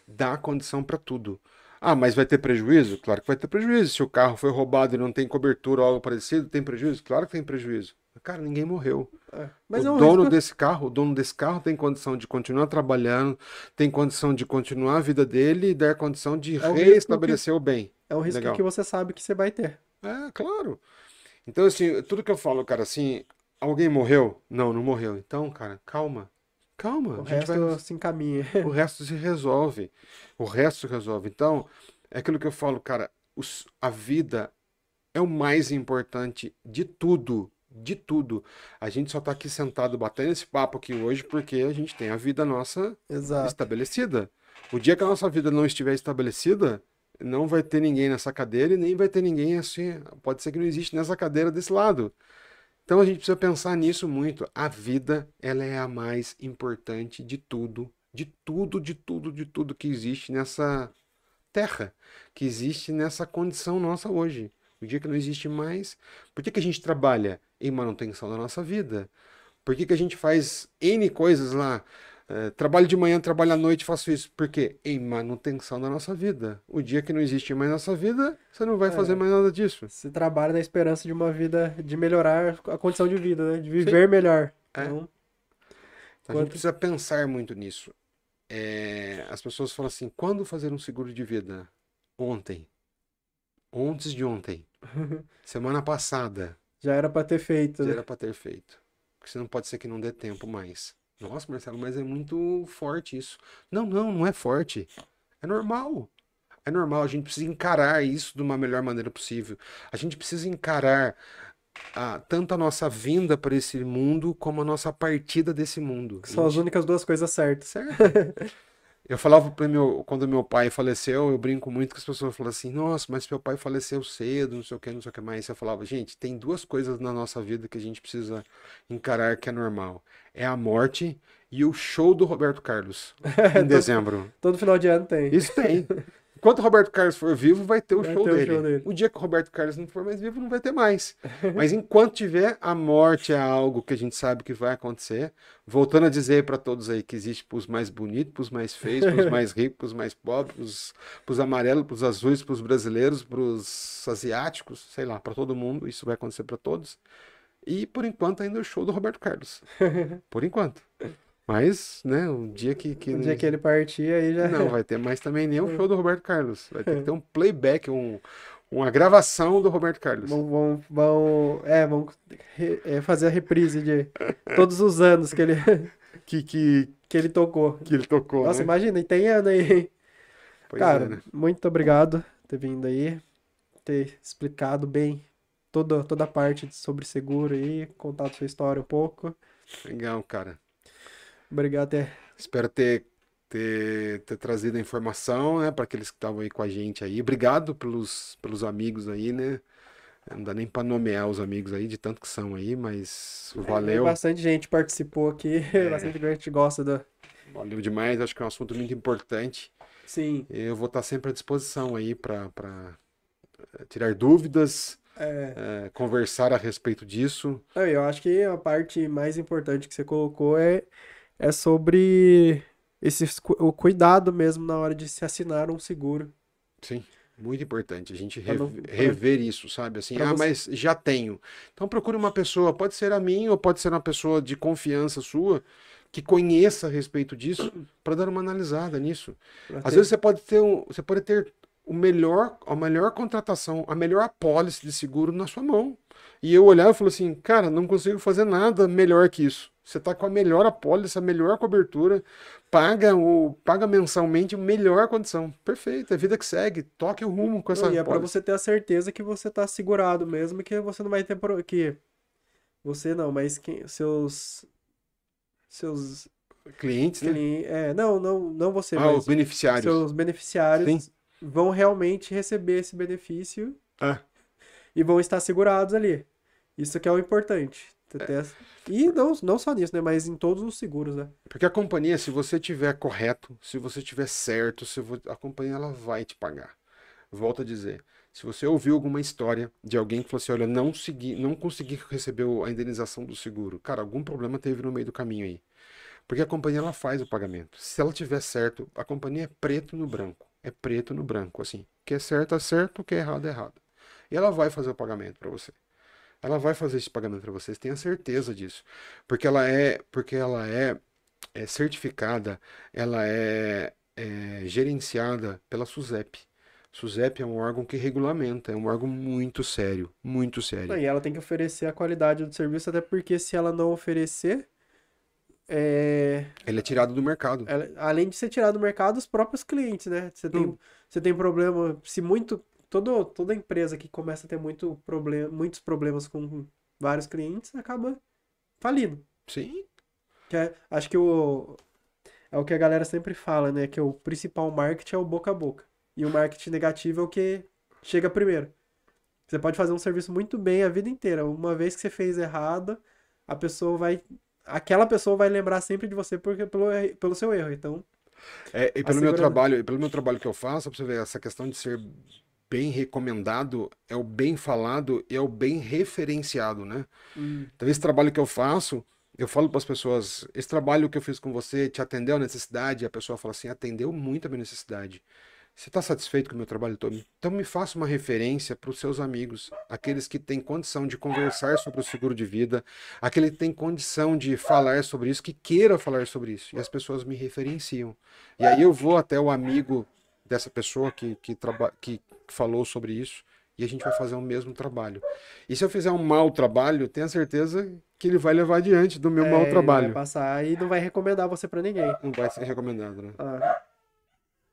Dá condição para tudo. Ah, mas vai ter prejuízo? Claro que vai ter prejuízo. Se o carro foi roubado e não tem cobertura ou algo parecido, tem prejuízo? Claro que tem prejuízo. Cara, ninguém morreu. É, mas o é um dono risco... desse carro, o dono desse carro tem condição de continuar trabalhando, tem condição de continuar a vida dele e dar condição de é reestabelecer que... o bem. É um risco Legal. que você sabe que você vai ter. É, claro. Então, assim, tudo que eu falo, cara, assim, alguém morreu? Não, não morreu. Então, cara, calma. Calma. O resto vai... se encaminha. O resto se resolve. O resto se resolve. Então, é aquilo que eu falo, cara. Os, a vida é o mais importante de tudo. De tudo. A gente só está aqui sentado batendo esse papo aqui hoje porque a gente tem a vida nossa Exato. estabelecida. O dia que a nossa vida não estiver estabelecida, não vai ter ninguém nessa cadeira e nem vai ter ninguém assim. Pode ser que não existe nessa cadeira desse lado. Então a gente precisa pensar nisso muito. A vida, ela é a mais importante de tudo, de tudo, de tudo, de tudo que existe nessa terra, que existe nessa condição nossa hoje. O dia que não existe mais, por que, que a gente trabalha em manutenção da nossa vida? Por que, que a gente faz N coisas lá? É, trabalho de manhã, trabalho à noite, faço isso. porque Em manutenção da nossa vida. O dia que não existe mais nossa vida, você não vai é, fazer mais nada disso. Você trabalha na esperança de uma vida, de melhorar a condição de vida, né? De viver Sim. melhor. É. Então, a quanto... gente precisa pensar muito nisso. É, as pessoas falam assim: quando fazer um seguro de vida? Ontem. Antes de ontem. Semana passada. Já era para ter feito. Já né? era para ter feito. Porque senão pode ser que não dê tempo mais. Nossa, Marcelo, mas é muito forte isso. Não, não, não é forte. É normal. É normal, a gente precisa encarar isso de uma melhor maneira possível. A gente precisa encarar a, ah, tanto a nossa vinda para esse mundo como a nossa partida desse mundo. São gente... as únicas duas coisas certas. Certo. Eu falava para meu, quando meu pai faleceu, eu brinco muito que as pessoas falam assim: "Nossa, mas meu pai faleceu cedo, não sei o que, não sei o que mais". Eu falava: "Gente, tem duas coisas na nossa vida que a gente precisa encarar que é normal. É a morte e o show do Roberto Carlos em dezembro. todo final de ano tem. Isso tem. enquanto o Roberto Carlos for vivo, vai ter o, vai show, ter dele. o show, dele. o dia que o Roberto Carlos não for mais vivo, não vai ter mais. Mas enquanto tiver, a morte é algo que a gente sabe que vai acontecer. Voltando a dizer para todos aí que existe para os mais bonitos, para os mais feios, para os mais ricos, para os mais pobres, para os amarelos, para os azuis, para os brasileiros, para os asiáticos, sei lá, para todo mundo. Isso vai acontecer para todos. E por enquanto ainda é o show do Roberto Carlos. Por enquanto. Mas, né, um dia que. que um não... dia que ele partir, aí já. Não, vai ter mais também nem o é. show do Roberto Carlos. Vai ter que ter um playback, um, uma gravação do Roberto Carlos. Vão, vão, vão é, vão re, é, fazer a reprise de todos os anos que ele que, que que ele tocou. Que ele tocou. Nossa, né? imagina, e tem ano aí. Pois Cara, é, né? muito obrigado por ter vindo aí, ter explicado bem toda toda a parte sobre seguro aí, contado sua história um pouco. Legal, cara. Obrigado, até. Espero ter, ter, ter trazido a informação, né, para aqueles que estavam aí com a gente aí. Obrigado pelos, pelos amigos aí, né? Não dá nem para nomear os amigos aí, de tanto que são aí, mas é, é valeu. É, bastante gente participou aqui, é. bastante gente gosta do. Valeu demais, acho que é um assunto muito importante. Sim. Eu vou estar sempre à disposição aí para eh, tirar dúvidas, é. É, conversar a respeito disso. Eu acho que a parte mais importante que você colocou é é sobre esse, o cuidado mesmo na hora de se assinar um seguro. Sim. Muito importante a gente rever, não, isso, sabe? Assim, ah, você... mas já tenho. Então procure uma pessoa, pode ser a mim ou pode ser uma pessoa de confiança sua, que conheça a respeito disso, para dar uma analisada nisso. Pra Às ter... vezes você pode ter um, você pode ter o melhor, a melhor contratação, a melhor apólice de seguro na sua mão. E eu olhava e falava assim, cara, não consigo fazer nada melhor que isso. Você está com a melhor apólice, a melhor cobertura, paga o paga mensalmente a melhor condição. Perfeito, é vida que segue, toque o rumo com essa não, E é para você ter a certeza que você está segurado mesmo, que você não vai ter pro... que você não, mas quem seus seus clientes, né? É, não, não, não você, ah, os beneficiários. Seus beneficiários. Sim vão realmente receber esse benefício é. e vão estar segurados ali. Isso que é o importante. É. E não, não só nisso, né? Mas em todos os seguros, né? Porque a companhia, se você tiver correto, se você tiver certo, se vo... a companhia ela vai te pagar. Volto a dizer, se você ouviu alguma história de alguém que falou assim, olha, não, segui, não consegui receber a indenização do seguro, cara, algum problema teve no meio do caminho aí. Porque a companhia ela faz o pagamento. Se ela tiver certo, a companhia é preto no branco. É preto no branco, assim. que é certo é certo, que é errado é errado. E ela vai fazer o pagamento para você. Ela vai fazer esse pagamento para vocês, tenha certeza disso. Porque ela é, porque ela é, é certificada, ela é, é gerenciada pela SUSEP. SUSEP é um órgão que regulamenta, é um órgão muito sério, muito sério. E ela tem que oferecer a qualidade do serviço, até porque se ela não oferecer, é... Ele é tirado do mercado. além de ser tirado do mercado, os próprios clientes, né? Você tem, hum. você tem problema. Se muito. Todo, toda empresa que começa a ter muito problema, muitos problemas com vários clientes acaba falindo. Sim. Que é, acho que o. É o que a galera sempre fala, né? Que é o principal marketing é o boca a boca. E o marketing negativo é o que chega primeiro. Você pode fazer um serviço muito bem a vida inteira. Uma vez que você fez errado, a pessoa vai aquela pessoa vai lembrar sempre de você porque pelo, er, pelo seu erro. Então. É, e pelo meu trabalho, e pelo meu trabalho que eu faço, pra você ver essa questão de ser bem recomendado, é o bem falado e é o bem referenciado, né? Hum. Então esse trabalho que eu faço, eu falo para as pessoas, esse trabalho que eu fiz com você te atendeu a necessidade? E a pessoa fala assim, atendeu muito a minha necessidade. Você está satisfeito com o meu trabalho, Tony? Então me faça uma referência para os seus amigos, aqueles que têm condição de conversar sobre o seguro de vida, aquele que tem condição de falar sobre isso, que queira falar sobre isso. E as pessoas me referenciam. E aí eu vou até o amigo dessa pessoa que, que, traba... que falou sobre isso e a gente vai fazer o mesmo trabalho. E se eu fizer um mau trabalho, tenha certeza que ele vai levar adiante do meu é, mau trabalho. Ele vai passar e não vai recomendar você para ninguém. Não vai ser recomendado, né? Ah.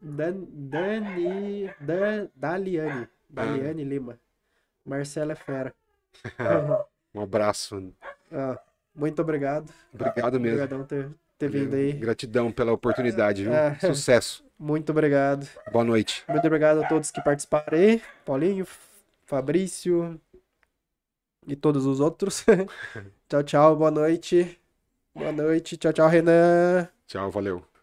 Dan, Dani, Dan, Daliane. Daliane Lima. Marcela é fera. um abraço. Ah, muito obrigado. Obrigado mesmo. Obrigadão ter, ter vindo aí. Gratidão pela oportunidade, viu? É. Sucesso. Muito obrigado. Boa noite. Muito obrigado a todos que participaram aí. Paulinho, Fabrício e todos os outros. tchau, tchau. Boa noite. Boa noite. Tchau, tchau, Renan. Tchau, valeu.